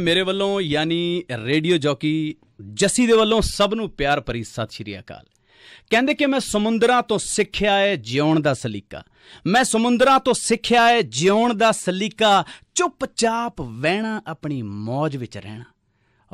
ਮੇਰੇ ਵੱਲੋਂ ਯਾਨੀ ਰੇਡੀਓ ਜੌਕੀ ਜੱਸੀ ਦੇ ਵੱਲੋਂ ਸਭ ਨੂੰ ਪਿਆਰ ਭਰੀ ਸਤਿ ਸ਼੍ਰੀ ਅਕਾਲ ਕਹਿੰਦੇ ਕਿ ਮੈਂ ਸਮੁੰਦਰਾਂ ਤੋਂ ਸਿੱਖਿਆ ਹੈ ਜਿਉਣ ਦਾ ਸਲੀਕਾ ਮੈਂ ਸਮੁੰਦਰਾਂ ਤੋਂ ਸਿੱਖਿਆ ਹੈ ਜਿਉਣ ਦਾ ਸਲੀਕਾ ਚੁੱਪਚਾਪ ਵਹਿਣਾ ਆਪਣੀ ਮੌਜ ਵਿੱਚ ਰਹਿਣਾ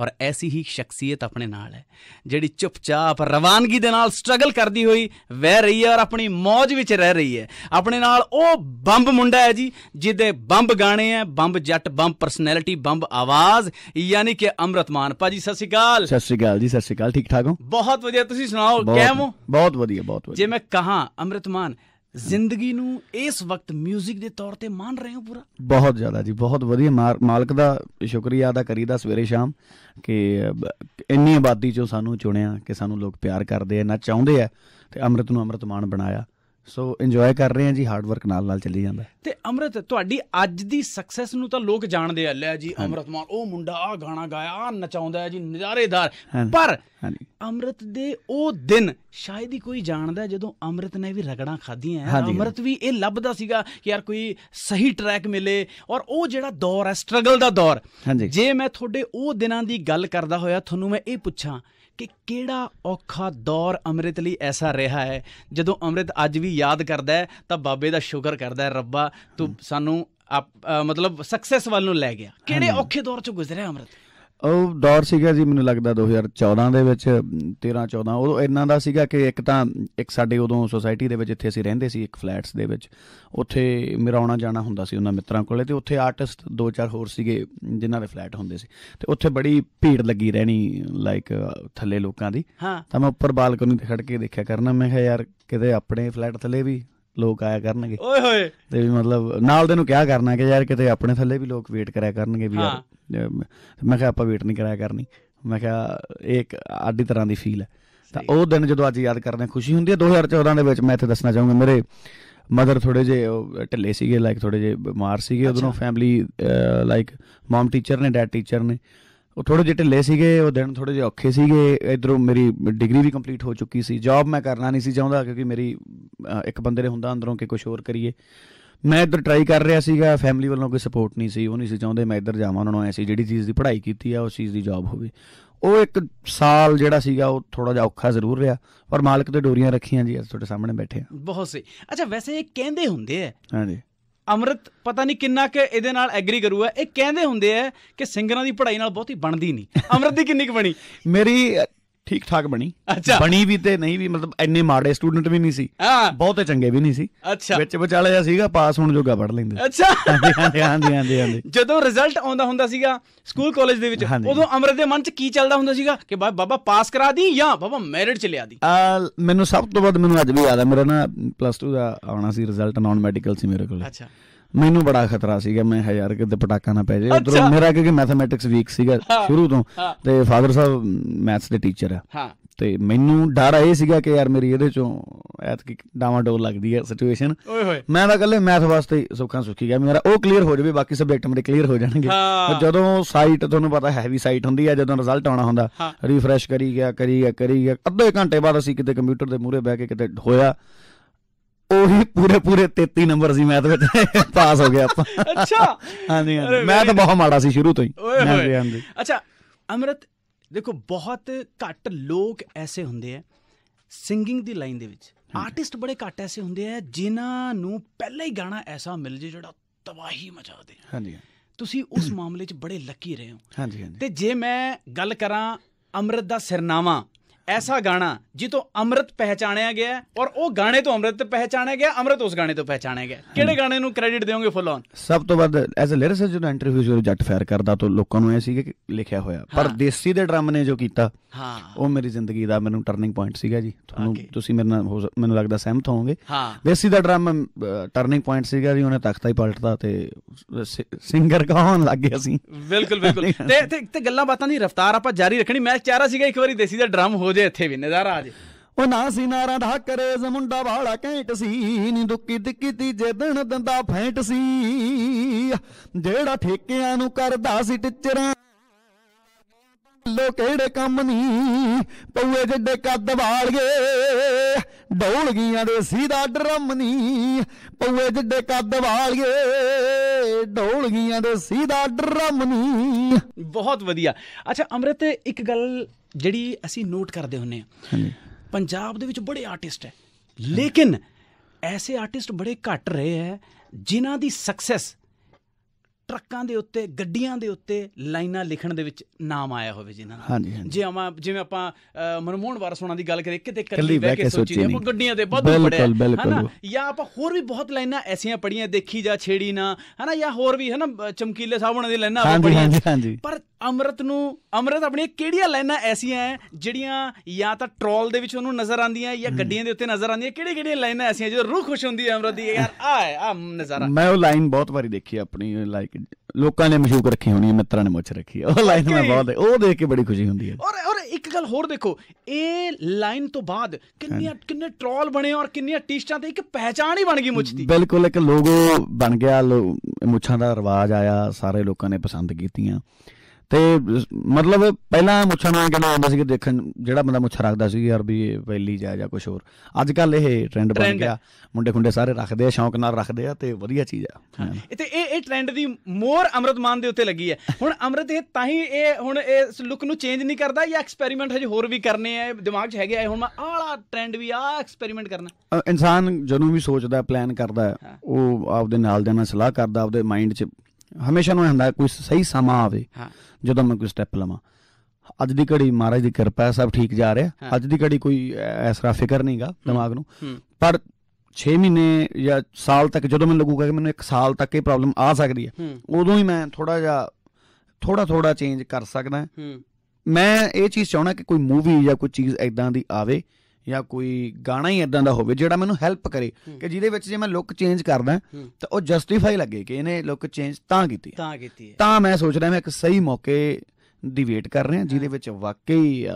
ਔਰ ਐਸੀ ਹੀ ਸ਼ਖਸੀਅਤ ਆਪਣੇ ਨਾਲ ਹੈ ਜਿਹੜੀ ਚੁੱਪਚਾਪ ਰਵਾਨਗੀ ਦੇ ਨਾਲ ਸਟਰਗਲ ਕਰਦੀ ਹੋਈ ਵਹਿ ਰਹੀ ਹੈ ਔਰ ਆਪਣੀ ਮੌਜ ਵਿੱਚ ਰਹਿ ਰਹੀ ਹੈ ਆਪਣੇ ਨਾਲ ਉਹ ਬੰਬ ਮੁੰਡਾ ਹੈ ਜੀ ਜਿਹਦੇ ਬੰਬ ਗਾਣੇ ਹੈ ਬੰਬ ਜੱਟ ਬੰਬ ਪਰਸਨੈਲਿਟੀ ਬੰਬ ਆਵਾਜ਼ ਯਾਨੀ ਕਿ ਅਮਰਤਮਾਨ ਪਾਜੀ ਸਤਿ ਸ਼੍ਰੀ ਅਕਾਲ ਸਤਿ ਸ਼੍ਰੀ ਅਕਾਲ ਜੀ ਸਤਿ ਸ਼੍ਰੀ ਅਕਾਲ ਠੀਕ ਠਾਕ ਹੋ ਬਹੁਤ ਵਧੀਆ ਤੁਸੀਂ ਸੁਣਾਓ ਕਿਵੇਂ ਹੋ ਬਹੁਤ ਵਧੀਆ ਬਹੁਤ ਵਧੀਆ ਜੇ ਮੈਂ ਕਹਾ ਅਮਰਤਮਾਨ ਜ਼ਿੰਦਗੀ ਨੂੰ ਇਸ ਵਕਤ 뮤직 ਦੇ ਤੌਰ ਤੇ ਮੰਨ ਰਹੇ ਹੋ ਪੂਰਾ ਬਹੁਤ ਜ਼ਿਆਦਾ ਜੀ ਬਹੁਤ ਵਧੀਆ ਮਾਲਕ ਦਾ ਸ਼ੁਕਰੀਆ ਅਦਾ ਕਰੀਦਾ ਸਵੇਰੇ ਸ਼ਾਮ ਕਿ ਇੰਨੀ ਆਬਾਦੀ ਚੋਂ ਸਾਨੂੰ ਚੁਣਿਆ ਕਿ ਸਾਨੂੰ ਲੋਕ ਪਿਆਰ ਕਰਦੇ ਆ ਨਾ ਚਾਹੁੰਦੇ ਆ ਤੇ ਅੰਮ੍ਰਿਤ ਨੂੰ ਅੰਮ੍ਰਿਤਮਾਨ ਬਣਾਇਆ ਸੋ ਇੰਜੋਏ ਕਰ ਰਹੇ ਆ ਜੀ ਹਾਰਡ ਵਰਕ ਨਾਲ ਨਾਲ ਚੱਲੀ ਜਾਂਦਾ ਤੇ ਅਮਰਤ ਤੁਹਾਡੀ ਅੱਜ ਦੀ ਸਕਸੈਸ ਨੂੰ ਤਾਂ ਲੋਕ ਜਾਣਦੇ ਆ ਲੈ ਜੀ ਅਮਰਤ ਮਾਨ ਉਹ ਮੁੰਡਾ ਆ ਗਾਣਾ ਗਾਇਆ ਆ ਨਚਾਉਂਦਾ ਹੈ ਜੀ ਨਜ਼ਾਰੇਦਾਰ ਪਰ ਅਮਰਤ ਦੇ ਉਹ ਦਿਨ ਸ਼ਾਇਦ ਹੀ ਕੋਈ ਜਾਣਦਾ ਜਦੋਂ ਅਮਰਤ ਨੇ ਵੀ ਰਗੜਾਂ ਖਾਧੀਆਂ ਅਮਰਤ ਵੀ ਇਹ ਲੱਭਦਾ ਸੀਗਾ ਕਿ ਯਾਰ ਕੋਈ ਸਹੀ ਟਰੈਕ ਮਿਲੇ ਔਰ ਉਹ ਜਿਹੜਾ ਦੌਰ ਹੈ ਸਟਰਗਲ ਦਾ ਦੌਰ ਜੇ ਮੈਂ ਤੁਹਾਡੇ ਉਹ ਦਿਨਾਂ ਦੀ ਗੱਲ ਕਰਦਾ ਹੋਇਆ ਤੁਹਾਨੂੰ ਮੈਂ ਇਹ ਪੁੱਛਾਂ ਕਿ ਕਿਹੜਾ ਔਖਾ ਦੌਰ ਅੰਮ੍ਰਿਤ ਲਈ ਐਸਾ ਰਿਹਾ ਹੈ ਜਦੋਂ ਅੰਮ੍ਰਿਤ ਅੱਜ ਵੀ ਯਾਦ ਕਰਦਾ ਹੈ ਤਾਂ ਬਾਬੇ ਦਾ ਸ਼ੁਕਰ ਕਰਦਾ ਹੈ ਰੱਬਾ ਤੂੰ ਸਾਨੂੰ ਮਤਲਬ ਸਕਸੈਸ ਵੱਲ ਨੂੰ ਲੈ ਗਿਆ ਕਿਹੜੇ ਔਖੇ ਦੌਰ ਚੋਂ ਗੁਜ਼ਰਿਆ ਅੰਮ੍ਰਿਤ ਉਹ ਦੌਰ ਸੀਗਾ ਜੀ ਮੈਨੂੰ ਲੱਗਦਾ 2014 ਦੇ ਵਿੱਚ 13 14 ਉਦੋਂ ਇੰਨਾ ਦਾ ਸੀਗਾ ਕਿ ਇੱਕ ਤਾਂ ਇੱਕ ਸਾਡੇ ਉਦੋਂ ਸੋਸਾਇਟੀ ਦੇ ਵਿੱਚ ਇੱਥੇ ਅਸੀਂ ਰਹਿੰਦੇ ਸੀ ਇੱਕ ਫਲੈਟਸ ਦੇ ਵਿੱਚ ਉੱਥੇ ਮੇਰਾ ਆਉਣਾ ਜਾਣਾ ਹੁੰਦਾ ਸੀ ਉਹਨਾਂ ਮਿੱਤਰਾਂ ਕੋਲੇ ਤੇ ਉੱਥੇ ਆਰਟਿਸਟ ਦੋ ਚਾਰ ਹੋਰ ਸੀਗੇ ਜਿਨ੍ਹਾਂ ਦੇ ਫਲੈਟ ਹੁੰਦੇ ਸੀ ਤੇ ਉੱਥੇ ਬੜੀ ਭੀੜ ਲੱਗੀ ਰਹਿਣੀ ਲਾਈਕ ਥੱਲੇ ਲੋਕਾਂ ਦੀ ਤਾਂ ਮੈਂ ਉੱਪਰ ਬਾਲਕਨੀ ਤੇ ਖੜ ਕੇ ਦੇਖਿਆ ਕਰਨਾ ਮੈਂ ਕਿਹਾ ਯਾਰ ਕਿਤੇ ਆਪਣੇ ਫਲੈਟ ਥੱਲੇ ਵੀ ਲੋਕ ਆਇਆ ਕਰਨਗੇ ਓਏ ਹੋਏ ਤੇ ਵੀ ਮਤਲਬ ਨਾਲ ਦੇ ਨੂੰ ਕਿਹਾ ਕਰਨਾ ਕਿ ਯਾਰ ਕਿਤੇ ਆਪਣੇ ਥੱਲੇ ਵੀ ਲੋਕ ਵੇਟ ਕਰਿਆ ਕਰਨਗੇ ਵੀ ਯਾਰ ਮੈਂ ਕਿਹਾ ਆਪਾਂ ਵੇਟ ਨਹੀਂ ਕਰਿਆ ਕਰਨੀ ਮੈਂ ਕਿਹਾ ਇਹ ਇੱਕ ਆਡੀ ਤਰ੍ਹਾਂ ਦੀ ਫੀਲ ਹੈ ਤਾਂ ਉਹ ਦਿਨ ਜਦੋਂ ਅੱਜ ਯਾਦ ਕਰਨੇ ਖੁਸ਼ੀ ਹੁੰਦੀ ਹੈ 2014 ਦੇ ਵਿੱਚ ਮੈਂ ਇੱਥੇ ਦੱਸਣਾ ਚਾਹੂੰਗਾ ਮੇਰੇ ਮਦਰ ਥੋੜੇ ਜੇ ਢਿੱਲੇ ਸੀਗੇ ਲਾਈਕ ਥੋੜੇ ਜੇ ਬਿਮਾਰ ਸੀਗੇ ਉਦੋਂ ਫੈਮਿਲੀ ਲਾਈਕ ਮਮ ਟੀਚਰ ਨੇ ਡੈਡ ਟੀਚਰ ਨੇ ਉਹ ਥੋੜੇ ਜਿਹੇ ਢਿੱਲੇ ਸੀਗੇ ਉਹ ਦਿਨ ਥੋੜੇ ਜਿਹੇ ਔਖੇ ਸੀਗੇ ਇਧਰੋਂ ਮੇਰੀ ਡਿਗਰੀ ਵੀ ਕੰਪਲੀਟ ਹੋ ਚੁੱਕੀ ਸੀ ਜੌਬ ਮੈਂ ਕਰਨਾ ਨਹੀਂ ਸੀ ਚਾਹੁੰਦਾ ਕਿਉਂਕਿ ਮੇਰੀ ਇੱਕ ਬੰਦੇ ਦੇ ਹੁੰਦਾ ਅੰਦਰੋਂ ਕਿ ਕੁਝ ਹੋਰ ਕਰੀਏ ਮੈਂ ਇਧਰ ਟਰਾਈ ਕਰ ਰਿਹਾ ਸੀਗਾ ਫੈਮਿਲੀ ਵੱਲੋਂ ਕੋਈ ਸਪੋਰਟ ਨਹੀਂ ਸੀ ਉਹ ਨਹੀਂ ਸੀ ਚਾਹੁੰਦੇ ਮੈਂ ਇਧਰ ਜਾਵਾਂ ਉਹਨਾਂ ਨੂੰ ਐਸੀ ਜਿਹੜੀ ਚੀਜ਼ ਦੀ ਪੜ੍ਹਾਈ ਕੀਤੀ ਆ ਉਸ ਚੀਜ਼ ਦੀ ਜੌਬ ਹੋਵੇ ਉਹ ਇੱਕ ਸਾਲ ਜਿਹੜਾ ਸੀਗਾ ਉਹ ਥੋੜਾ ਜਿਹਾ ਔਖਾ ਜ਼ਰੂਰ ਰਿਹਾ ਪਰ ਮਾਲਕ ਤੇ ਡੋਰੀਆਂ ਰੱਖੀਆਂ ਜੀ ਅੱਜ ਤੁਹਾਡੇ ਸਾਹਮਣੇ ਬੈਠੇ ਆ ਬਹੁਤ ਸਹੀ ਅੱਛਾ ਵੈਸੇ ਇਹ ਕਹਿੰਦੇ ਹੁੰਦੇ ਆ ਹਾਂਜੀ ਅਮਰਤ ਪਤਾ ਨਹੀਂ ਕਿੰਨਾ ਕਿ ਇਹਦੇ ਨਾਲ ਐਗਰੀ ਕਰੂਗਾ ਇਹ ਕਹਿੰਦੇ ਹੁੰਦੇ ਆ ਕਿ ਸਿੰਗਰਾਂ ਦੀ ਪੜ੍ਹਾਈ ਨਾਲ ਬਹੁਤੀ ਬਣਦੀ ਨਹੀਂ ਅਮਰਤ ਦੀ ਕਿੰਨੀ ਕੁ ਬਣੀ ਮੇਰੀ ਠੀਕ ਠਾਕ ਬਣੀ ਬਣੀ ਵੀ ਤੇ ਨਹੀਂ ਵੀ ਮਤਲਬ ਇੰਨੇ ਮਾੜੇ ਸਟੂਡੈਂਟ ਵੀ ਨਹੀਂ ਸੀ ਬਹੁਤੇ ਚੰਗੇ ਵੀ ਨਹੀਂ ਸੀ ਵਿੱਚ ਵਿਚਾਲੇ ਜਿਹਾ ਸੀਗਾ ਪਾਸ ਹੋਣ ਜੋਗਾ ਪੜ ਲੈਂਦੇ ਅੱਛਾ ਹਾਂ ਹਾਂਜੀ ਹਾਂਜੀ ਹਾਂਜੀ ਜਦੋਂ ਰਿਜ਼ਲਟ ਆਉਂਦਾ ਹੁੰਦਾ ਸੀਗਾ ਸਕੂਲ ਕਾਲਜ ਦੇ ਵਿੱਚ ਉਦੋਂ ਅਮਰਤ ਦੇ ਮਨ 'ਚ ਕੀ ਚੱਲਦਾ ਹੁੰਦਾ ਸੀਗਾ ਕਿ ਬਾਬਾ ਪਾਸ ਕਰਾ ਦੀ ਜਾਂ ਬਾਬਾ ਮੈਰਿਟ 'ਚ ਲਿਆ ਦੀ ਮੈਨੂੰ ਸਭ ਤੋਂ ਵੱਧ ਮੈਨੂੰ ਅੱਜ ਵੀ ਯਾਦ ਹੈ ਮੇਰਾ ਨਾ ਪਲੱਸ 2 ਦਾ ਆਉਣਾ ਸੀ ਰਿਜ਼ਲਟ ਨਾਨ ਮੈਡੀਕਲ ਸੀ ਮੇਰੇ ਕੋਲ ਅੱਛਾ ਮੈਨੂੰ ਬੜਾ ਖਤਰਾ ਸੀਗਾ ਮੈਂ ਹਜ਼ਾਰ ਕਿਤੇ ਪਟਾਕਾ ਨਾ ਪੈ ਜੇ ਉਧਰੋਂ ਮੇਰਾ ਕਿਉਂਕਿ ਮੈਥਮੈਟਿਕਸ ਵੀਕ ਸੀਗਾ ਸ਼ੁਰੂ ਤੋਂ ਤੇ ਫਾਦਰ ਸਾਹਿਬ ਮੈਥਸ ਦੇ ਟੀਚਰ ਆ ਹਾਂ ਤੇ ਮੈਨੂੰ ਡਰ ਆਇਆ ਸੀਗਾ ਕਿ ਯਾਰ ਮੇਰੀ ਇਹਦੇ ਚੋਂ ਐਤਕੀ ਡਾਵਾ ਡੋਲ ਲੱਗਦੀ ਹੈ ਸਿਚੁਏਸ਼ਨ ਮੈਂ ਤਾਂ ਕੱਲੇ ਮੈਥ ਵਾਸਤੇ ਸੁੱਖਾਂ ਸੁੱਖੀ ਗਿਆ ਮੇਰਾ ਉਹ ਕਲੀਅਰ ਹੋ ਜਾਵੇ ਬਾਕੀ ਸਬਜੈਕਟ ਮੇਰੇ ਕਲੀਅਰ ਹੋ ਜਾਣਗੇ ਜਦੋਂ ਸਾਈਟ ਤੁਹਾਨੂੰ ਪਤਾ ਹੈਵੀ ਸਾਈਟ ਹੁੰਦੀ ਹੈ ਜਦੋਂ ਰਿਜ਼ਲਟ ਆਉਣਾ ਹੁੰਦਾ ਰੀਫਰੈਸ਼ ਕਰੀ ਗਿਆ ਕਰੀ ਗਿਆ ਕਰੀ ਗਿਆ ਅੱਧੇ ਘੰਟੇ ਬਾਅਦ ਅਸੀਂ ਕਿਤੇ ਕੰਪਿਊਟਰ ਦੇ ਮੂਹਰੇ ਬਹਿ ਕੇ ਕਿਤੇ ਹੋਇਆ ਉਹੀ ਪੂਰੇ ਪੂਰੇ 33 ਨੰਬਰ ਸੀ ਮੈਥ ਵਿੱਚ ਪਾਸ ਹੋ ਗਿਆ ਆਪਾਂ ਅੱਛਾ ਹਾਂਜੀ ਹਾਂਜੀ ਮੈਂ ਤਾਂ ਬਹੁਤ ਮਾੜਾ ਸੀ ਸ਼ੁਰੂ ਤੋਂ ਹੀ ਹਾਂਜੀ ਹਾਂਜੀ ਅੱਛਾ ਅਮਰਤ ਦੇਖੋ ਬਹੁਤ ਘੱਟ ਲੋਕ ਐਸੇ ਹੁੰਦੇ ਆ ਸਿੰਗਿੰਗ ਦੀ ਲਾਈਨ ਦੇ ਵਿੱਚ ਆਰਟਿਸਟ ਬੜੇ ਘੱਟ ਐਸੇ ਹੁੰਦੇ ਆ ਜਿਨ੍ਹਾਂ ਨੂੰ ਪਹਿਲਾ ਹੀ ਗਾਣਾ ਐਸਾ ਮਿਲ ਜੇ ਜਿਹੜਾ ਤਬਾਹੀ ਮਚਾ ਦੇ ਹਾਂਜੀ ਤੁਸੀਂ ਉਸ ਮਾਮਲੇ 'ਚ ਬੜੇ ਲੱਕੀ ਰਹੇ ਹੋ ਹਾਂਜੀ ਹਾਂਜੀ ਤੇ ਜੇ ਮੈਂ ਗੱਲ ਕਰਾਂ ਅਮਰਤ ਦਾ ਸਿਰਨਾਮਾ ਐਸਾ ਗਾਣਾ ਤੋਂ ਅੰਮ੍ਰਿਤ ਪਹਿਚਾਣਿਆ ਗਿਆ ਔਰ ਉਹ ਗਾਣੇ ਤੋਂ ਅੰਮ੍ਰਿਤ ਪਹਿਚਾਣਿਆ ਗਿਆ ਅੰਮ੍ਰਿਤ ਉਸ ਗਾਣੇ ਤੋਂ ਪਹਿਚਾਣਿਆ ਗਿਆ ਕਿਹੜੇ ਗਾਣੇ ਨੂੰ ਕ੍ਰੈਡਿਟ ਦੇਵੋਗੇ ਫੁੱਲ ਔਨ ਸਭ ਤੋਂ ਵੱਧ ਐਜ਼ ਅ ਲਿਰਿਸਟ ਜਦੋਂ ਇੰਟਰਵਿਊ ਜਦੋਂ ਜੱਟ ਫਾਇਰ ਕਰਦਾ ਤਾਂ ਲੋਕਾਂ ਨੂੰ ਐ ਸੀ ਕਿ ਲਿਖਿਆ ਹੋਇਆ ਪਰ ਦੇਸੀ ਦੇ ਡਰਮ ਨੇ ਜੋ ਕੀਤਾ ਹਾਂ ਉਹ ਮੇਰੀ ਜ਼ਿੰਦਗੀ ਦਾ ਮੈਨੂੰ ਟਰਨਿੰਗ ਪੁਆਇੰਟ ਸੀਗਾ ਜੀ ਤੁਹਾਨੂੰ ਤੁਸੀਂ ਮੇਰੇ ਨਾਲ ਮੈਨੂੰ ਲੱਗਦਾ ਸਹਿਮਤ ਹੋਵੋਗੇ ਦੇਸੀ ਦਾ ਡਰਮ ਟਰਨਿੰਗ ਪੁਆਇੰਟ ਸੀਗਾ ਜੀ ਉਹਨੇ ਤਖਤਾ ਹੀ ਪਲਟਦਾ ਤੇ ਸਿੰਗਰ ਕੌਣ ਲੱਗ ਗਿਆ ਸੀ ਬਿਲਕੁਲ ਬਿਲਕੁਲ ਤੇ ਤੇ ਗੱਲਾਂ ਬਾਤਾਂ ਦੀ ਰਫਤਾਰ ਆਪਾਂ ਜਾਰੀ ਰੱਖਣੀ ਮੈਂ ਚਾਹ ਰਿਹਾ ਸੀਗਾ ਇੱਕ ਵਾਰੀ ਦੇਸੀ ਦਾ ਡਰਮ ਹੋ ਦੇ ਇੱਥੇ ਵੀ ਨਜ਼ਾਰਾ ਆ ਜੇ ਉਹ ਨਾ ਸੀ ਨਾਰਾਂ ਦਾ ਕਰੇ ਮੁੰਡਾ ਵਾਲਾ ਕੈਂਟ ਸੀ ਨੀ ਦੁੱਕੀ ਦਿੱਕੀ ਤੀਜੇ ਦਿਨ ਦੰਦਾ ਫੈਂਟ ਸੀ ਜਿਹੜਾ ਠੇਕਿਆਂ ਨੂੰ ਕਰਦਾ ਸੀ ਟਿੱਚਰਾਂ ਲੋ ਕਿਹੜੇ ਕੰਮ ਨਹੀਂ ਪਉਏ ਜਿੱਡੇ ਕੱਦ ਵਾਲੀਏ ਡੌਲਗੀਆਂ ਦੇ ਸੀਦਾ ਡਰਮ ਨਹੀਂ ਪਉਏ ਜਿੱਡੇ ਕੱਦ ਵਾਲੀਏ ਢੋਲਗੀਆਂ ਦੇ ਸਿੱਧਾ ਡਰਮ ਨਹੀਂ ਬਹੁਤ ਵਧੀਆ ਅੱਛਾ ਅਮਰਿਤ ਇੱਕ ਗੱਲ ਜਿਹੜੀ ਅਸੀਂ ਨੋਟ ਕਰਦੇ ਹੁੰਨੇ ਆ ਪੰਜਾਬ ਦੇ ਵਿੱਚ ਬੜੇ ਆਰਟਿਸਟ ਹੈ ਲੇਕਿਨ ਐਸੇ ਆਰਟਿਸਟ ਬੜੇ ਘੱਟ ਰਹੇ ਹੈ ਜਿਨ੍ਹਾਂ ਦੀ ਸਕਸੈਸ ਟਰੱਕਾਂ ਦੇ ਉੱਤੇ ਗੱਡੀਆਂ ਦੇ ਉੱਤੇ ਲਾਈਨਾਂ ਲਿਖਣ ਦੇ ਵਿੱਚ ਨਾਮ ਆਇਆ ਹੋਵੇ ਜਿਨ੍ਹਾਂ ਦਾ ਜੇ ਆਵਾਂ ਜਿਵੇਂ ਆਪਾਂ ਮਨਮੋਹਨ ਵਾਰਸੋਣਾ ਦੀ ਗੱਲ ਕਰੀਏ ਕਿਤੇ ਕੱਲੀ ਬਹਿ ਕੇ ਸੋਚੀ ਨੇ ਗੱਡੀਆਂ ਦੇ ਵਾਧੂ ਪੜਿਆ ਹਨਾ ਜਾਂ ਆਪਾਂ ਹੋਰ ਵੀ ਬਹੁਤ ਲਾਈਨਾਂ ਐਸੀਆਂ ਪੜੀਆਂ ਦੇਖੀ ਜਾ ਛੇੜੀ ਨਾ ਹਨਾ ਜਾਂ ਹੋਰ ਵੀ ਹਨਾ ਚਮਕੀਲੇ ਸਾਹਿਬ ਉਹਨਾਂ ਦੀ ਲਾਈਨਾਂ ਆਪਾਂ ਪੜੀਆਂ ਪਰ ਅਮਰਤ ਨੂੰ ਅਮਰਤ ਆਪਣੀ ਕਿਹੜੀਆਂ ਲਾਈਨਾਂ ਐਸੀਆਂ ਐ ਜਿਹੜੀਆਂ ਜਾਂ ਤਾਂ ਟ੍ਰੋਲ ਦੇ ਵਿੱਚ ਉਹਨੂੰ ਨਜ਼ਰ ਆਉਂਦੀਆਂ ਜਾਂ ਗੱਡੀਆਂ ਦੇ ਉੱਤੇ ਨਜ਼ਰ ਆਉਂਦੀਆਂ ਕਿਹੜੀਆਂ ਕਿਹੜੀਆਂ ਲਾਈਨਾਂ ਐਸੀਆਂ ਜਦੋਂ ਰੂਹ ਖੁਸ਼ ਹੁੰਦੀ ਐ ਅਮਰਤ ਦੀ ਯਾਰ ਆ ਹੈ ਆ ਨਜ਼ਾਰਾ ਮੈਂ ਉਹ ਲਾਈਨ ਬਹੁਤ ਵਾਰੀ ਦੇਖੀ ਆਪਣੀ ਲਾਈਕ ਲੋਕਾਂ ਨੇ ਮਸ਼ਹੂਰ ਰੱਖੀ ਹੋਣੀ ਐ ਮਿੱਤਰਾਂ ਨੇ ਮੁੱਛ ਰੱਖੀ ਉਹ ਲਾਈਨ ਮੈਂ ਬਹੁਤ ਉਹ ਦੇਖ ਕੇ ਬੜੀ ਖੁਸ਼ੀ ਹੁੰਦੀ ਐ ਔਰ ਔਰ ਇੱਕ ਗੱਲ ਹੋਰ ਦੇਖੋ ਇਹ ਲਾਈਨ ਤੋਂ ਬਾਅਦ ਕਿੰਨੀਆਂ ਕਿੰਨੇ ਟ੍ਰੋਲ ਬਣੇ ਔਰ ਕਿੰਨੀਆਂ ਟੀਸ਼ਰਟਾਂ ਤੇ ਇੱਕ ਪਹਿਚਾਣ ਹੀ ਬਣ ਗਈ ਮੁੱਛ ਦੀ ਬਿਲਕੁਲ ਇੱਕ ਲੋਗੋ ਬਣ ਗਿਆ ਮੁੱਛਾਂ ਦਾ ਰਿਵਾਜ ਆਇਆ ਸਾਰੇ ਲੋਕਾਂ ਨੇ ਪਸੰਦ ਕੀਤੀਆਂ ਤੇ ਮਤਲਬ ਪਹਿਲਾਂ ਮੁੱਛਾਂ ਨਾਲ ਕਿਹਨਾਂ ਆਉਂਦਾ ਸੀ ਕਿ ਦੇਖਣ ਜਿਹੜਾ ਬੰਦਾ ਮੁੱਛਾਂ ਰੱਖਦਾ ਸੀ ਯਾਰ ਵੀ ਵੈਲੀ ਜਾ ਜਾਂ ਕੁਝ ਹੋਰ ਅੱਜ ਕੱਲ ਇਹ ਟ੍ਰੈਂਡ ਬਣ ਗਿਆ ਮੁੰਡੇ ਖੁੰਡੇ ਸਾਰੇ ਰੱਖਦੇ ਆ ਸ਼ੌਂਕ ਨਾਲ ਰੱਖਦੇ ਆ ਤੇ ਵਧੀਆ ਚੀਜ਼ ਆ ਤੇ ਇਹ ਇਹ ਟ੍ਰੈਂਡ ਦੀ ਮੋਰ ਅਮਰਤਮਾਨ ਦੇ ਉੱਤੇ ਲੱਗੀ ਹੈ ਹੁਣ ਅਮਰਤ ਇਹ ਤਾਂ ਹੀ ਇਹ ਹੁਣ ਇਸ ਲੁੱਕ ਨੂੰ ਚੇਂਜ ਨਹੀਂ ਕਰਦਾ ਜਾਂ ਐਕਸਪੈਰੀਮੈਂਟ ਹਜੇ ਹੋਰ ਵੀ ਕਰਨੇ ਆ ਦਿਮਾਗ 'ਚ ਹੈਗੇ ਆ ਹੁਣ ਮੈਂ ਆਲਾ ਟ੍ਰੈਂਡ ਵੀ ਆ ਐਕਸਪੈਰੀਮੈਂਟ ਕਰਨਾ ਇਨਸਾਨ ਜਦੋਂ ਵੀ ਸੋਚਦਾ ਪਲਾਨ ਕਰਦਾ ਉਹ ਆਪਦੇ ਨਾਲ ਦੇ ਨਾਲ ਸਲਾਹ ਕਰਦਾ ਆਪਦੇ ਮਾਈਂਡ 'ਚ ਹਮੇਸ਼ਾ ਨੂੰ ਹੁੰਦਾ ਕੋਈ ਸਹੀ ਸਮਾਂ ਆਵੇ ਜਦੋਂ ਮੈਂ ਕੋਈ ਸਟੈਪ ਲਵਾਂ ਅੱਜ ਦੀ ਘੜੀ ਮਹਾਰਾਜ ਦੀ ਕਿਰਪਾ ਸਭ ਠੀਕ ਜਾ ਰਿਹਾ ਅੱਜ ਦੀ ਘੜੀ ਕੋਈ ਐਸਰਾ ਫਿਕਰ ਨਹੀਂਗਾ ਦਿਮਾਗ ਨੂੰ ਪਰ 6 ਮਹੀਨੇ ਜਾਂ ਸਾਲ ਤੱਕ ਜਦੋਂ ਮੈਨੂੰ ਲੱਗੂਗਾ ਕਿ ਮੈਨੂੰ 1 ਸਾਲ ਤੱਕ ਇਹ ਪ੍ਰੋਬਲਮ ਆ ਸਕਦੀ ਹੈ ਉਦੋਂ ਹੀ ਮੈਂ ਥੋੜਾ ਜਿਹਾ ਥੋੜਾ ਥੋੜਾ ਚੇਂਜ ਕਰ ਸਕਦਾ ਮੈਂ ਇਹ ਚੀਜ਼ ਚਾਹਣਾ ਕਿ ਕੋਈ ਮੂਵੀ ਜਾਂ ਕੋਈ ਚੀਜ਼ ਐਦਾਂ ਦੀ ਆਵੇ ਜਾਂ ਕੋਈ ਗਾਣਾ ਹੀ ਇਦਾਂ ਦਾ ਹੋਵੇ ਜਿਹੜਾ ਮੈਨੂੰ ਹੈਲਪ ਕਰੇ ਕਿ ਜਿਹਦੇ ਵਿੱਚ ਜੇ ਮੈਂ ਲੁੱਕ ਚੇਂਜ ਕਰਦਾ ਤਾਂ ਉਹ ਜਸਟੀਫਾਈ ਲੱਗੇ ਕਿ ਇਹਨੇ ਲੁੱਕ ਚੇਂਜ ਤਾਂ ਕੀਤੀ ਤਾਂ ਕੀਤੀ ਹੈ ਤਾਂ ਮੈਂ ਸੋਚ ਰਿਹਾ ਮੈਂ ਇੱਕ ਸਹੀ ਮੌਕੇ ਦੀ ਵੇਟ ਕਰ ਰਹੇ ਹਾਂ ਜਿਹਦੇ ਵਿੱਚ ਵਾਕਈ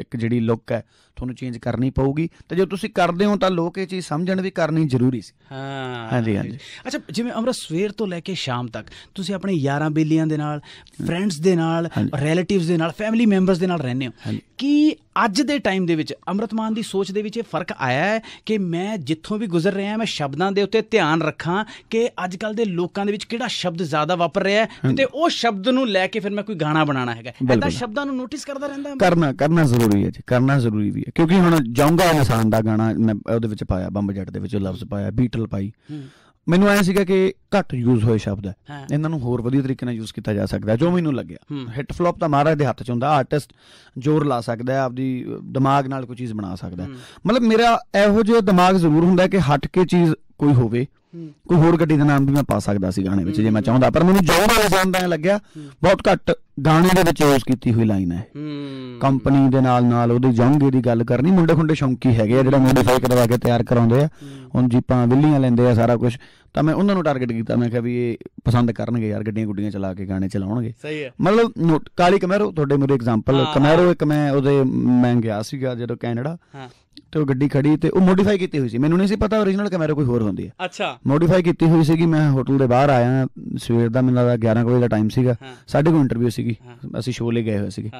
ਇੱਕ ਜਿਹੜੀ ਲੁੱਕ ਹੈ ਤੁਹਾਨੂੰ ਚੇਂਜ ਕਰਨੀ ਪਊਗੀ ਤੇ ਜੇ ਤੁਸੀਂ ਕਰਦੇ ਹੋ ਤਾਂ ਲੋਕ ਇਹ ਚੀਜ਼ ਸਮਝਣ ਵੀ ਕਰਨੀ ਜ਼ਰੂਰੀ ਸੀ ਹਾਂ ਹਾਂਜੀ ਹਾਂਜੀ ਅੱਛਾ ਜਿਵੇਂ ਅਮਰਾ ਸਵੇਰ ਤੋਂ ਲੈ ਕੇ ਸ਼ਾਮ ਤੱਕ ਤੁਸੀਂ ਆਪਣੇ ਯਾਰਾਂ ਬੇਲੀਆਂ ਦੇ ਨਾਲ ਫਰੈਂਡਸ ਦੇ ਨਾਲ ਰਿਲੇਟਿਵਸ ਦੇ ਨਾਲ ਫੈਮਿਲੀ ਮੈਂਬਰਸ ਦੇ ਨਾਲ ਰਹਿੰਦੇ ਹੋ ਕੀ ਅੱਜ ਦੇ ਟਾਈਮ ਦੇ ਵਿੱਚ ਅਮਰਤਮਾਨ ਦੀ ਸੋਚ ਦੇ ਵਿੱਚ ਇਹ ਫਰਕ ਆਇਆ ਹੈ ਕਿ ਮੈਂ ਜਿੱਥੋਂ ਵੀ ਗੁਜ਼ਰ ਰਿਹਾ ਮੈਂ ਸ਼ਬਦਾਂ ਦੇ ਉੱਤੇ ਧਿਆਨ ਰੱਖਾਂ ਕਿ ਅੱਜ ਕੱਲ ਦੇ ਲੋਕਾਂ ਦੇ ਵਿੱਚ ਕਿਹੜਾ ਸ਼ਬਦ ਜ਼ਿਆਦਾ ਵਾਪਰ ਰਿਹਾ ਹੈ ਤੇ ਉਹ ਸ਼ਬਦ ਨੂੰ ਲੈ ਕੇ ਫਿਰ ਮੈਂ ਕੋਈ ਗਾਣਾ ਬਣਾਉਣਾ ਹੈਗਾ ਇਦਾਂ ਸ਼ਬਦਾਂ ਨੂੰ ਨੋਟਿਸ ਕਰਦਾ ਰਹਿੰਦਾ ਕਰਨਾ ਕਰਨਾ ਜ਼ਰੂਰੀ ਹੈ ਜੀ ਕਰਨਾ ਜ਼ਰੂਰੀ ਵੀ ਹੈ ਕਿਉਂਕਿ ਹੁਣ ਜਾਊਂਗਾ ਇਨਸਾਨ ਦਾ ਗਾਣਾ ਮੈਂ ਉਹਦੇ ਵਿੱਚ ਪਾਇਆ ਬੰਬ ਜੱਟ ਦੇ ਵਿੱਚ ਲਫ਼ਜ਼ ਪਾਇਆ ਬੀਟਲ ਪਾਈ ਮੈਨੂੰ ਆਇਆ ਸੀਗਾ ਕਿ ਘੱਟ ਯੂਜ਼ ਹੋਏ ਸ਼ਬਦ ਹੈ ਇਹਨਾਂ ਨੂੰ ਹੋਰ ਵਧੀਆ ਤਰੀਕੇ ਨਾਲ ਯੂਜ਼ ਕੀਤਾ ਜਾ ਸਕਦਾ ਜੋ ਮੈਨੂੰ ਲੱਗਿਆ ਹਿੱਟ ਫਲॉप ਤਾਂ ਮਹਾਰਾਜ ਦੇ ਹੱਥ 'ਚ ਹੁੰਦਾ ਆਰਟਿਸਟ ਜ਼ੋਰ ਲਾ ਸਕਦਾ ਆਪਦੀ ਦਿਮਾਗ ਨਾਲ ਕੋਈ ਚੀਜ਼ ਬਣਾ ਸਕਦਾ ਮਤਲਬ ਮੇਰਾ ਇਹੋ ਜਿਹਾ ਦਿਮਾਗ ਜ਼ਰੂਰ ਹੁੰਦਾ ਕਿ ਹਟ ਕੇ ਚੀਜ਼ ਕੋਈ ਹੋਵੇ ਕੋਈ ਹੋਰ ਗੱਡੀ ਦਾ ਨਾਮ ਵੀ ਮੈਂ ਪਾ ਸਕਦਾ ਸੀ ਗਾਣੇ ਵਿੱਚ ਜੇ ਮੈਂ ਚਾਹੁੰਦਾ ਪਰ ਮੈਨੂੰ ਜੋਰ ਵਾਲੇ ਜਾਂਦਾ ਲੱਗਿਆ ਬਹੁਤ ਘੱਟ ਗਾਣੇ ਦੇ ਵਿੱਚ ਯੂਜ਼ ਕੀਤੀ ਹੋਈ ਲਾਈਨ ਹੈ ਕੰਪਨੀ ਦੇ ਨਾਲ ਨਾਲ ਉਹਦੀ ਜੰਗੇ ਦੀ ਗੱਲ ਕਰਨੀ ਮੁੰਡੇ ਖੁੰਡੇ ਸ਼ੌਂਕੀ ਹੈਗੇ ਆ ਜਿਹੜਾ ਮੋਡੀਫਾਈ ਕਰਵਾ ਕੇ ਤਿਆਰ ਕਰਾਉਂਦੇ ਆ ਹੁਣ ਜੀਪਾਂ ਵਿੱਲੀਆਂ ਲੈਂਦੇ ਆ ਸਾਰਾ ਕੁਝ ਤਾਂ ਮੈਂ ਉਹਨਾਂ ਨੂੰ ਟਾਰਗੇਟ ਕੀਤਾ ਮੈਂ ਕਿਹਾ ਵੀ ਇਹ ਪਸੰਦ ਕਰਨਗੇ ਯਾਰ ਗੱਡੀਆਂ ਗੁੱਡੀਆਂ ਚਲਾ ਕੇ ਗਾਣੇ ਚਲਾਉਣਗੇ ਸਹੀ ਹੈ ਮਤਲਬ ਕਾਲੀ ਕਮੈਰੋ ਤੁਹਾਡੇ ਮੇਰੇ ਐਗਜ਼ਾਮਪਲ ਕਮੈਰੋ ਇੱਕ ਮੈਂ ਉਹਦੇ ਮੈਂ ਗਿਆ ਸੀਗਾ ਜਦੋਂ ਕੈਨੇਡਾ ਹਾਂ ਤੇ ਉਹ ਗੱਡੀ ਖੜੀ ਤੇ ਉਹ ਮੋਡੀਫਾਈ ਕੀਤੀ ਹੋਈ ਸੀ ਮੈਨੂੰ ਨਹੀਂ ਸੀ ਪਤਾ origignal ਕਮੈਰੋ ਕੋਈ ਹੋਰ ਹੁੰਦੀ ਹੈ ਅੱਛਾ ਮੋਡੀਫਾਈ ਕੀਤੀ ਹੋਈ ਸੀਗੀ ਮੈਂ ਹੋਟਲ ਦੇ ਬਾਹਰ ਆਇਆ ਸਵੇਰ ਦਾ ਮੈਨੂੰ ਲੱਗਾ 11 ਵਜੇ ਦਾ ਟਾਈਮ ਸੀਗਾ ਸਾਡੇ ਕੋਲ ਇੰਟਰਵਿਊ ਸੀਗੀ ਅਸੀਂ ਸ਼ੋਅ ਲਈ ਗਏ ਹੋਏ ਸੀਗੇ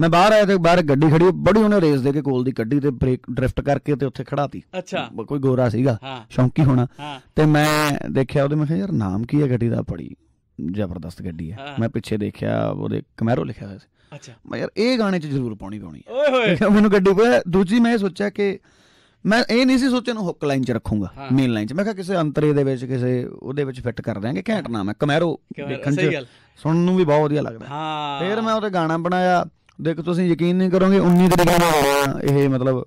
ਮੈਂ ਬਾਹਰ ਆਇਆ ਤੇ ਬਾਹਰ ਗੱਡੀ ਖੜੀ ਬੜੀ ਉਹਨੇ ਰੇਸ ਦੇ ਕੇ ਕੋਲ ਦੀ ਕੱਢੀ ਤੇ ਬ੍ਰੇਕ ਡ੍ਰਿਫਟ ਕਰਕੇ ਤੇ ਉੱਥੇ ਖੜਾਤੀ ਅੱਛਾ ਕੋਈ ਗੋਰਾ ਸੀਗਾ ਸ਼ੌਂਕੀ ਹੋਣਾ ਤੇ ਮੈਂ ਦੇਖਿਆ ਉਹਦੇ ਮੈਂ ਕਿਹਾ ਯਾਰ ਨਾਮ ਕੀ ਹੈ ਗੱਡੀ ਦਾ ਬੜੀ ਜ਼ਬਰਦਸਤ ਗੱਡੀ ਹੈ ਮੈਂ ਪਿੱਛੇ ਦੇਖਿਆ ਉਹਦੇ ਕਮੈਰੋ ਲਿਖਿਆ ਹੋਇਆ ਸੀ ਅੱਛਾ ਮੈਂ ਯਾਰ ਇਹ ਗਾਣੇ 'ਚ ਜ਼ਰੂਰ ਪਾਉਣੀ ਪਾਉਣੀ ਹੈ ਓਏ ਹੋਏ ਮੈਨੂੰ ਗੱਡੀ ਪਾ ਦੂਜੀ ਮੈਂ ਸੋਚਿਆ ਕਿ ਮੈਂ ਇਹ ਨਹੀਂ ਸੀ ਸੋਚਿਆ ਨੂੰ ਹੁੱਕ ਲਾਈਨ 'ਚ ਰੱਖੂੰਗਾ ਮੇਨ ਲਾਈਨ 'ਚ ਮੈਂ ਕਿਹਾ ਕਿਸੇ ਅੰਤਰੇ ਦੇ ਵਿੱਚ ਕਿਸੇ ਉਹਦੇ ਵਿੱਚ ਫਿੱਟ ਕਰ ਦਿਆਂਗੇ ਘੈਂਟ ਨਾਮ ਹੈ ਕੈਮਰੋ ਦੇਖਣ 'ਚ ਸੁਣਨ ਨੂੰ ਵੀ ਬਹੁਤ ਵਧੀਆ ਲੱਗਦਾ ਫਿਰ ਮੈਂ ਉਹਦੇ ਗਾਣਾ ਬਣਾਇਆ ਦੇਖ ਤੁਸੀਂ ਯਕੀਨ ਨਹੀਂ ਕਰੋਗੇ 19 ਤਰੀਕ ਨੂੰ ਇਹ ਮਤਲਬ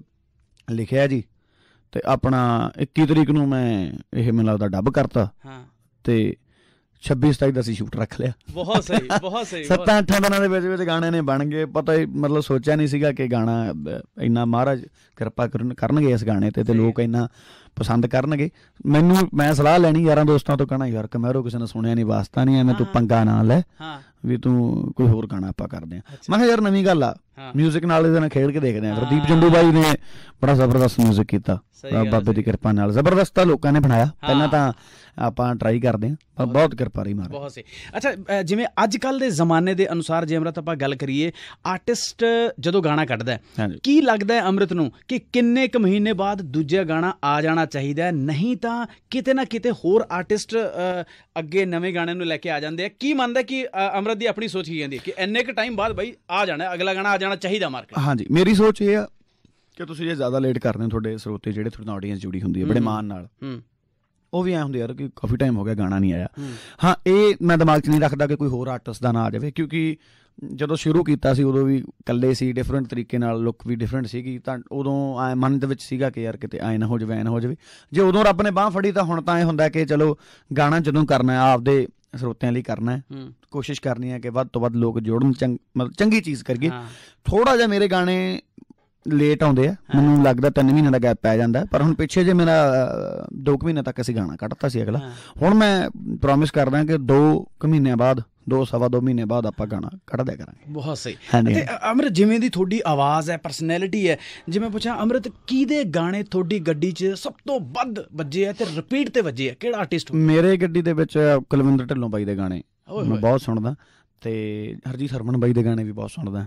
ਲਿਖਿਆ ਜੀ ਤੇ ਆਪਣਾ 21 ਤਰੀਕ ਨੂੰ ਮੈਂ ਇਹ ਮੈਨੂੰ ਲੱਗਦਾ ਡੱਬ ਕਰਤਾ ਹਾਂ ਤੇ 26 27 ਦਾ ਸੀ ਸ਼ੂਟ ਰੱਖ ਲਿਆ ਬਹੁਤ ਸਹੀ ਬਹੁਤ ਸਹੀ 7 8 ਦਿਨਾਂ ਦੇ ਵਿੱਚ ਵਿੱਚ ਗਾਣੇ ਨੇ ਬਣ ਗਏ ਪਤਾ ਹੀ ਮਤਲਬ ਸੋਚਿਆ ਨਹੀਂ ਸੀਗਾ ਕਿ ਗਾਣਾ ਇੰਨਾ ਮਹਾਰਾਜ ਕਿਰਪਾ ਕਰਨਗੇ ਇਸ ਗਾਣੇ ਤੇ ਤੇ ਲੋਕ ਇੰਨਾ ਪਸੰਦ ਕਰਨਗੇ ਮੈਨੂੰ ਮੈਂ ਸਲਾਹ ਲੈਣੀ ਯਾਰਾਂ ਦੋਸਤਾਂ ਤੋਂ ਕਹਣਾ ਯਾਰ ਕਮੈਰੋ ਕਿਸੇ ਨੇ ਸੁਣਿਆ ਨਹੀਂ ਵਾਸਤਾ ਨਹੀਂ ਐਵੇਂ ਤੂੰ ਪੰਗਾ ਨਾ ਲੈ ਹਾਂ ਵੀ ਤੂੰ ਕੋਈ ਹੋਰ ਗਾਣਾ ਆਪਾਂ ਕਰਦੇ ਆ ਮੈਂ ਕਿਹਾ ਯਾਰ ਨਵੀਂ ਗੱਲ ਆ ਮਿਊਜ਼ਿਕ ਨਾਲ ਇਹਦੇ ਨਾਲ ਖੇਡ ਕੇ ਦੇਖਦੇ ਆ ਪ੍ਰਦੀਪ ਜੰਡੂ ਬਾਈ ਨੇ ਬੜਾ ਜ਼ਬਰਦਸਤ ਮਿਊਜ਼ਿਕ ਕੀਤਾ ਬਾਬੇ ਦੀ ਕਿਰਪਾ ਨਾਲ ਜ਼ਬਰਦਸਤ ਆ ਲੋਕਾਂ ਨੇ ਬਣਾਇਆ ਪਹਿਲਾਂ ਤਾਂ ਆਪਾਂ ਟਰਾਈ ਕਰਦੇ ਆ ਪਰ ਬਹੁਤ ਕਿਰਪਾ ਰਹੀ ਮਾਰ ਬਹੁਤ ਸੇ ਅੱਛਾ ਜਿਵੇਂ ਅੱਜ ਕੱਲ ਦੇ ਜ਼ਮਾਨੇ ਦੇ ਅਨੁਸਾਰ ਜੇ ਅਮਰਤ ਆਪਾਂ ਗੱਲ ਕਰੀਏ ਆਰਟਿਸਟ ਜਦੋਂ ਗਾਣਾ ਕੱਢਦਾ ਕੀ ਲੱਗਦਾ ਹੈ ਅਮਰਤ ਨੂੰ ਕਿ ਕਿੰਨੇ ਕੁ ਮਹੀਨੇ ਬਾਅਦ ਦੂਜਾ ਗਾਣਾ ਆ ਜਾਣਾ ਚਾਹੀਦਾ ਨਹੀਂ ਤਾਂ ਕਿਤੇ ਨਾ ਕਿਤੇ ਹੋਰ ਆਰਟਿਸਟ ਅੱਗੇ ਨਵੇਂ ਗਾਣੇ ਨੂੰ ਲੈ ਕੇ ਆ ਜਾਂਦੇ ਆ ਕੀ ਮੰਨਦਾ ਕਿ ਅਮਰਤ ਦੀ ਆਪਣੀ ਸੋਚ ਹੀ ਜਾਂਦੀ ਕਿ ਐਨੇ ਕ ਟਾਈਮ ਬਾਅਦ ਬਾਈ ਆ ਜਾਣਾ ਅਗਲਾ ਗਾਣਾ ਆ ਜਾਣਾ ਚਾਹੀਦਾ ਮਾਰਕੀਟ ਹਾਂਜੀ ਮੇਰੀ ਸੋਚ ਇਹ ਆ ਕਿ ਤੁਸੀਂ ਇਹ ਜ਼ਿਆਦਾ ਲੇਟ ਕਰਦੇ ਹੋ ਤੁਹਾਡੇ ਸਰੋਤੇ ਜਿਹੜੇ ਤੁਹਾਡੇ ਨਾਲ ਆਡੀਅנס ਜੁੜੀ ਹੁੰਦੀ ਹੈ ਬੜੇ ਮਾਨ ਨਾਲ ਹੂੰ ਉਹ ਵੀ ਐ ਹੁੰਦੇ ਯਾਰ ਕਿ ਕਾਫੀ ਟਾਈਮ ਹੋ ਗਿਆ ਗਾਣਾ ਨਹੀਂ ਆਇਆ ਹਾਂ ਇਹ ਮੈਂ ਦਿਮਾਗ 'ਚ ਨਹੀਂ ਰੱਖਦਾ ਕਿ ਕੋਈ ਹੋਰ ਆਰਟਿਸਟ ਦਾ ਨਾਮ ਆ ਜਾਵੇ ਕਿਉਂਕਿ ਜਦੋਂ ਸ਼ੁਰੂ ਕੀਤਾ ਸੀ ਉਦੋਂ ਵੀ ਇਕੱਲੇ ਸੀ ਡਿਫਰੈਂਟ ਤਰੀਕੇ ਨਾਲ ਲੁੱਕ ਵੀ ਡਿਫਰੈਂਟ ਸੀਗੀ ਤਾਂ ਉਦੋਂ ਐ ਮਨ ਦੇ ਵਿੱਚ ਸੀਗਾ ਕਿ ਯਾਰ ਕਿਤੇ ਐ ਨਾ ਹੋ ਜਾਵੇ ਐ ਨਾ ਹੋ ਜਾਵੇ ਜੇ ਉਦੋਂ ਰੱਬ ਨੇ ਬਾਹ ਫੜੀ ਤਾਂ ਹੁਣ ਤਾਂ ਐ ਹੁੰਦਾ ਕਿ ਚਲੋ ਗਾਣਾ ਜਦੋਂ ਕਰਨਾ ਹੈ ਆਪਦੇ ਸਰੋਤਿਆਂ ਲਈ ਕਰਨਾ ਹੈ ਕੋਸ਼ਿਸ਼ ਕਰਨੀ ਹੈ ਕਿ ਵੱਧ ਤੋਂ ਵੱਧ ਲੋਕ ਜੋੜਨ ਮਤਲਬ ਚੰਗੀ ਚੀਜ਼ ਕਰੀਏ ਥੋੜਾ ਜਿਹਾ ਮੇਰੇ ਗਾਣੇ ਲੇਟ ਆਉਂਦੇ ਆ ਮੈਨੂੰ ਲੱਗਦਾ 3 ਮਹੀਨੇ ਦਾ ਗੈਪ ਪੈ ਜਾਂਦਾ ਪਰ ਹੁਣ ਪਿੱਛੇ ਜੇ ਮੇਰਾ 2 ਮਹੀਨੇ ਤੱਕ ਅਸੀਂ ਗਾਣਾ ਕੱਢਤਾ ਸੀ ਅਗਲਾ ਹੁਣ ਮੈਂ ਪ੍ਰੋਮਿਸ ਕਰਦਾ ਕਿ 2 ਮਹੀਨਿਆਂ ਬਾਅਦ 2 ਸਵਾ 2 ਮਹੀਨੇ ਬਾਅਦ ਆਪਾਂ ਗਾਣਾ ਕੱਢ ਦਿਆ ਕਰਾਂਗੇ ਬਹੁਤ ਸਹੀ ਤੇ ਅਮਰ ਜਿਵੇਂ ਦੀ ਤੁਹਾਡੀ ਆਵਾਜ਼ ਹੈ ਪਰਸਨੈਲਿਟੀ ਹੈ ਜਿਵੇਂ ਮੈਂ ਪੁੱਛਾਂ ਅਮਰਤ ਕਿਹਦੇ ਗਾਣੇ ਤੁਹਾਡੀ ਗੱਡੀ 'ਚ ਸਭ ਤੋਂ ਵੱਧ ਵੱਜੇ ਆ ਤੇ ਰਿਪੀਟ ਤੇ ਵੱਜੇ ਆ ਕਿਹੜਾ ਆਰਟਿਸਟ ਮੇਰੇ ਗੱਡੀ ਦੇ ਵਿੱਚ ਕੁਲਵਿੰਦਰ ਢਿੱਲੋਂ ਬਾਈ ਦੇ ਗਾਣੇ ਮੈਂ ਬਹੁਤ ਸੁਣਦਾ ਤੇ ਹਰਜੀਤ ਹਰਮਨ ਬਾਈ ਦੇ ਗਾਣੇ ਵੀ ਬਹੁਤ ਸੁਣਦਾ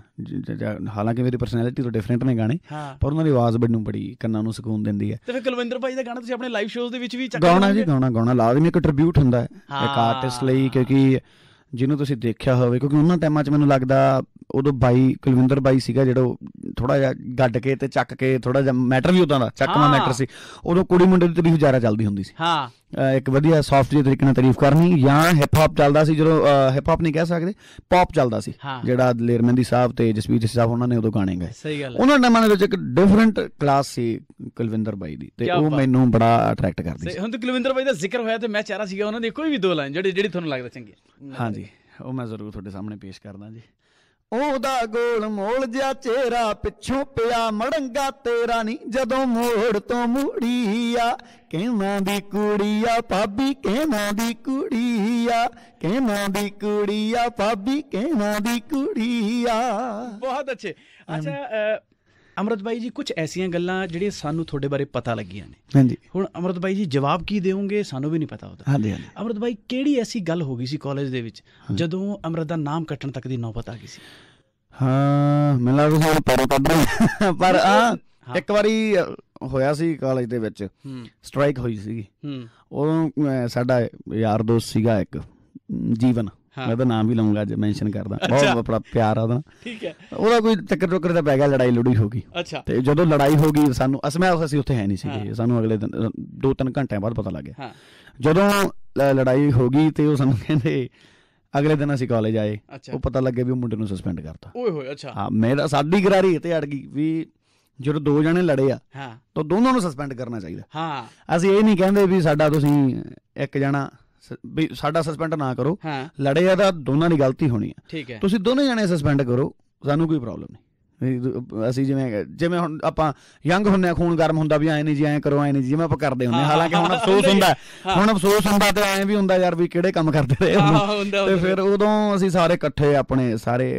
ਹਾਲਾਂਕਿ ਮੇਰੀ ਪਰਸਨੈਲਿਟੀ ਤੋਂ ਡਿਫਰੈਂਟ ਨੇ ਗਾਣੇ ਪਰ ਉਹਨਾਂ ਦੀ ਆਵਾਜ਼ ਬੜੀ ਬੜੀ ਕੰਨਾਂ ਨੂੰ ਸਕੂਨ ਦਿੰਦੀ ਹੈ ਤੇ ਫਿਰ ਕੁਲਵਿੰਦਰ ਬਾਈ ਦਾ ਗਾਣਾ ਤੁਸੀਂ ਆਪਣੇ ਲਾਈਵ ਸ਼ੋਜ਼ ਦੇ ਵਿੱਚ ਵੀ ਹੋ ਗਾਉਣਾ ਜੀ ਗਾਉਣਾ ਗਾਉਣਾ ਲਾਜ਼ਮੀ ਇੱਕ ਟ੍ਰਿਬਿਊਟ ਹੁੰਦਾ ਹੈ ਇੱਕ ਆਰਟਿਸਟ ਲਈ ਕਿਉਂਕਿ ਜਿਹਨੂੰ ਤੁਸੀਂ ਦੇਖਿਆ ਹੋਵੇ ਕਿਉਂਕਿ ਉਹਨਾਂ ਟਾਈਮਾਂ 'ਚ ਮੈਨੂੰ ਲੱਗਦਾ ਉਦੋਂ ਬਾਈ ਕੁਲਵਿੰਦਰ ਬਾਈ ਸੀਗਾ ਜਿਹੜਾ ਥੋੜਾ ਜਿਹਾ ਗੱਡ ਕੇ ਤੇ ਚੱਕ ਕੇ ਥੋੜਾ ਜਿਹਾ ਮੈਟਰ ਵੀ ਉਦਾਂ ਦਾ ਚੱਕਵਾ ਮੈਟਰ ਸੀ ਉਦੋਂ ਕੁੜੀ ਮੁੰਡੇ ਦੀ ਤਰੀਫ ਜ਼ਿਆਦਾ ਚੱਲਦੀ ਹੁੰਦੀ ਸੀ ਹਾਂ ਇੱਕ ਵਧੀਆ ਸੌਫਟ ਜਿਹੇ ਤਰੀਕੇ ਨਾਲ ਤਾਰੀਫ ਕਰਨੀ ਜਾਂ ਹਿਪ ਹੌਪ ਚੱਲਦਾ ਸੀ ਜਦੋਂ ਹਿਪ ਹੌਪ ਨਹੀਂ ਕਹਿ ਸਕਦੇ ਪੌਪ ਚੱਲਦਾ ਸੀ ਜਿਹੜਾ ਲੇਰਮੰਦੀ ਸਾਹਿਬ ਤੇ ਜਸਵੀਰ ਸਾਹਿਬ ਉਹਨਾਂ ਨੇ ਉਦੋਂ ਗਾਣੇ ਗਾਏ ਉਹਨਾਂ ਦੇ ਮਨ ਵਿੱਚ ਇੱਕ ਡਿਫਰੈਂਟ ਕਲਾਸ ਸੀ ਕੁਲਵਿੰਦਰ ਬਾਈ ਦੀ ਤੇ ਉਹ ਮੈਨੂੰ ਬੜਾ ਅਟਰੈਕਟ ਕਰਦੀ ਸੀ ਹੁਣ ਤਾਂ ਕੁਲਵਿੰਦਰ ਬਾਈ ਦਾ ਜ਼ਿਕਰ ਹੋਇਆ ਤੇ ਮੈਂ ਚਾਹ ਰਿਹਾ ਸੀਗਾ ਉਹਨਾਂ ਦੀ ਕੋਈ ਵੀ ਦੋ ਲਾਈਨ ਜਿਹੜੀ ਜਿਹੜੀ ਤੁਹਾਨੂੰ ਲੱਗਦਾ ਚੰਗੀ ਹਾਂਜੀ ਉਹ ਮੈਂ ਜ਼ਰੂਰ ਤੁਹਾਡੇ ਸਾਹਮਣੇ ਪੇਸ਼ ਕਰਦਾ ਜੀ ਉਹਦਾ ਗੋਲ ਮੋਲ ਜਿਆ ਚਿਹਰਾ ਪਿੱਛੋਂ ਪਿਆ ਮੜੰਗਾ ਤੇਰਾ ਨਹੀਂ ਜਦੋਂ ਮੋੜ ਤੋਂ ਮੂੜੀਆ ਕਹਿਣਾ ਦੀ ਕੁੜੀਆ ਭਾਬੀ ਕਹਿਣਾ ਦੀ ਕੁੜੀਆ ਕਹਿਣਾ ਦੀ ਕੁੜੀਆ ਭਾਬੀ ਕਹਿਣਾ ਦੀ ਕੁੜੀਆ ਬਹੁਤ ਅੱਛੇ ਅੱਛਾ ਅਮਰਤ ਬਾਈ ਜੀ ਕੁਝ ਐਸੀਆਂ ਗੱਲਾਂ ਜਿਹੜੀਆਂ ਸਾਨੂੰ ਤੁਹਾਡੇ ਬਾਰੇ ਪਤਾ ਲੱਗੀਆਂ ਨੇ ਹਾਂਜੀ ਹੁਣ ਅਮਰਤ ਬਾਈ ਜੀ ਜਵਾਬ ਕੀ ਦੇਵੋਗੇ ਸਾਨੂੰ ਵੀ ਨਹੀਂ ਪਤਾ ਉਹਦਾ ਹਾਂਜੀ ਹਾਂਜੀ ਅਮਰਤ ਬਾਈ ਕਿਹੜੀ ਐਸੀ ਗੱਲ ਹੋ ਗਈ ਸੀ ਕਾਲਜ ਦੇ ਵਿੱਚ ਜਦੋਂ ਅਮਰਤ ਦਾ ਨਾਮ ਕੱਟਣ ਤੱਕ ਦੀ ਨੌਬਤ ਆ ਗਈ ਸੀ ਹਾਂ ਮੈਨੂੰ ਲੱਗਦਾ ਸਾਨੂੰ ਪਰ ਕੱਢ ਪਰ ਆ ਇੱਕ ਵਾਰੀ ਹੋਇਆ ਸੀ ਕਾਲਜ ਦੇ ਵਿੱਚ ਸਟ੍ਰਾਈਕ ਹੋਈ ਸੀਗੀ ਹੂੰ ਉਦੋਂ ਸਾਡਾ ਯਾਰ ਦੋਸਤ ਸੀਗਾ ਇੱਕ ਜੀਵਨ ਮੈਂ ਤਾਂ ਨਾਮ ਵੀ ਲਾਉਂਗਾ ਅੱਜ ਮੈਂਸ਼ਨ ਕਰਦਾ ਬਹੁਤ ਬੜਾ ਪਿਆਰ ਆ ਉਹਦਾ ਠੀਕ ਹੈ ਉਹਦਾ ਕੋਈ ਟੱਕਰ ਟੋਕਰ ਤਾਂ ਪੈ ਗਿਆ ਲੜਾਈ ਲੜੀ ਹੋ ਗਈ ਅੱਛਾ ਤੇ ਜਦੋਂ ਲੜਾਈ ਹੋ ਗਈ ਸਾਨੂੰ ਅਸ ਮੈਂ ਅਸੀਂ ਉੱਥੇ ਹੈ ਨਹੀਂ ਸੀਗੇ ਸਾਨੂੰ ਅਗਲੇ ਦਿਨ 2-3 ਘੰਟਿਆਂ ਬਾਅਦ ਪਤਾ ਲੱਗਿਆ ਜਦੋਂ ਲੜਾਈ ਹੋ ਗਈ ਤੇ ਉਹ ਸਾਨੂੰ ਕਹਿੰਦੇ ਅਗਲੇ ਦਿਨ ਅਸੀਂ ਕਾਲਜ ਆਏ ਉਹ ਪਤਾ ਲੱਗਿਆ ਵੀ ਉਹ ਮੁੰਡੇ ਨੂੰ ਸਸਪੈਂਡ ਕਰਤਾ ਓਏ ਹੋਏ ਅੱਛਾ ਹਾਂ ਮੇਰਾ ਸਾਡੀ ਗਰਾਰੀ ਤੇ ਅੜ ਗਈ ਵੀ ਜਦੋਂ ਦੋ ਜਣੇ ਲੜੇ ਆ ਹਾਂ ਤਾਂ ਦੋਨੋਂ ਨੂੰ ਸਸਪੈਂਡ ਕਰਨਾ ਚਾਹੀਦਾ ਹਾਂ ਅਸੀਂ ਇਹ ਨਹੀਂ ਕਹਿੰਦੇ ਵੀ ਸਾਡਾ ਤੁਸੀਂ ਇੱਕ ਜਣਾ ਵੀ ਸਾਡਾ ਸਸਪੈਂਡ ਨਾ ਕਰੋ ਆ ਤਾਂ ਦੋਨਾਂ ਦੀ ਗਲਤੀ ਹੋਣੀ ਹੈ ਤੁਸੀਂ ਦੋਨੇ ਜਣੇ ਸਸਪੈਂਡ ਕਰੋ ਸਾਨੂੰ ਕੋਈ ਪ੍ਰੋਬਲਮ ਨਹੀਂ ਅਸੀਂ ਜਿਵੇਂ ਜਿਵੇਂ ਹੁਣ ਆਪਾਂ ਯੰਗ ਹੁੰਨੇ ਆ ਖੂਨ ਗਰਮ ਹੁੰਦਾ ਵੀ ਐ ਨਹੀਂ ਜੀ ਐ ਕਰੋ ਐ ਨਹੀਂ ਜਿਵੇਂ ਆਪਾਂ ਕਰਦੇ ਹੁੰਨੇ ਹਾਲਾਂਕਿ ਹੁਣ ਅਫਸੋਸ ਹੁੰਦਾ ਹੁਣ ਅਫਸੋਸ ਹੁੰਦਾ ਤੇ ਐ ਵੀ ਹੁੰਦਾ ਯਾਰ ਵੀ ਕਿਹੜੇ ਕੰਮ ਕਰਦੇ ਰਹੇ ਤੇ ਫਿਰ ਉਦੋਂ ਅਸੀਂ ਸਾਰੇ ਇਕੱਠੇ ਆਪਣੇ ਸਾਰੇ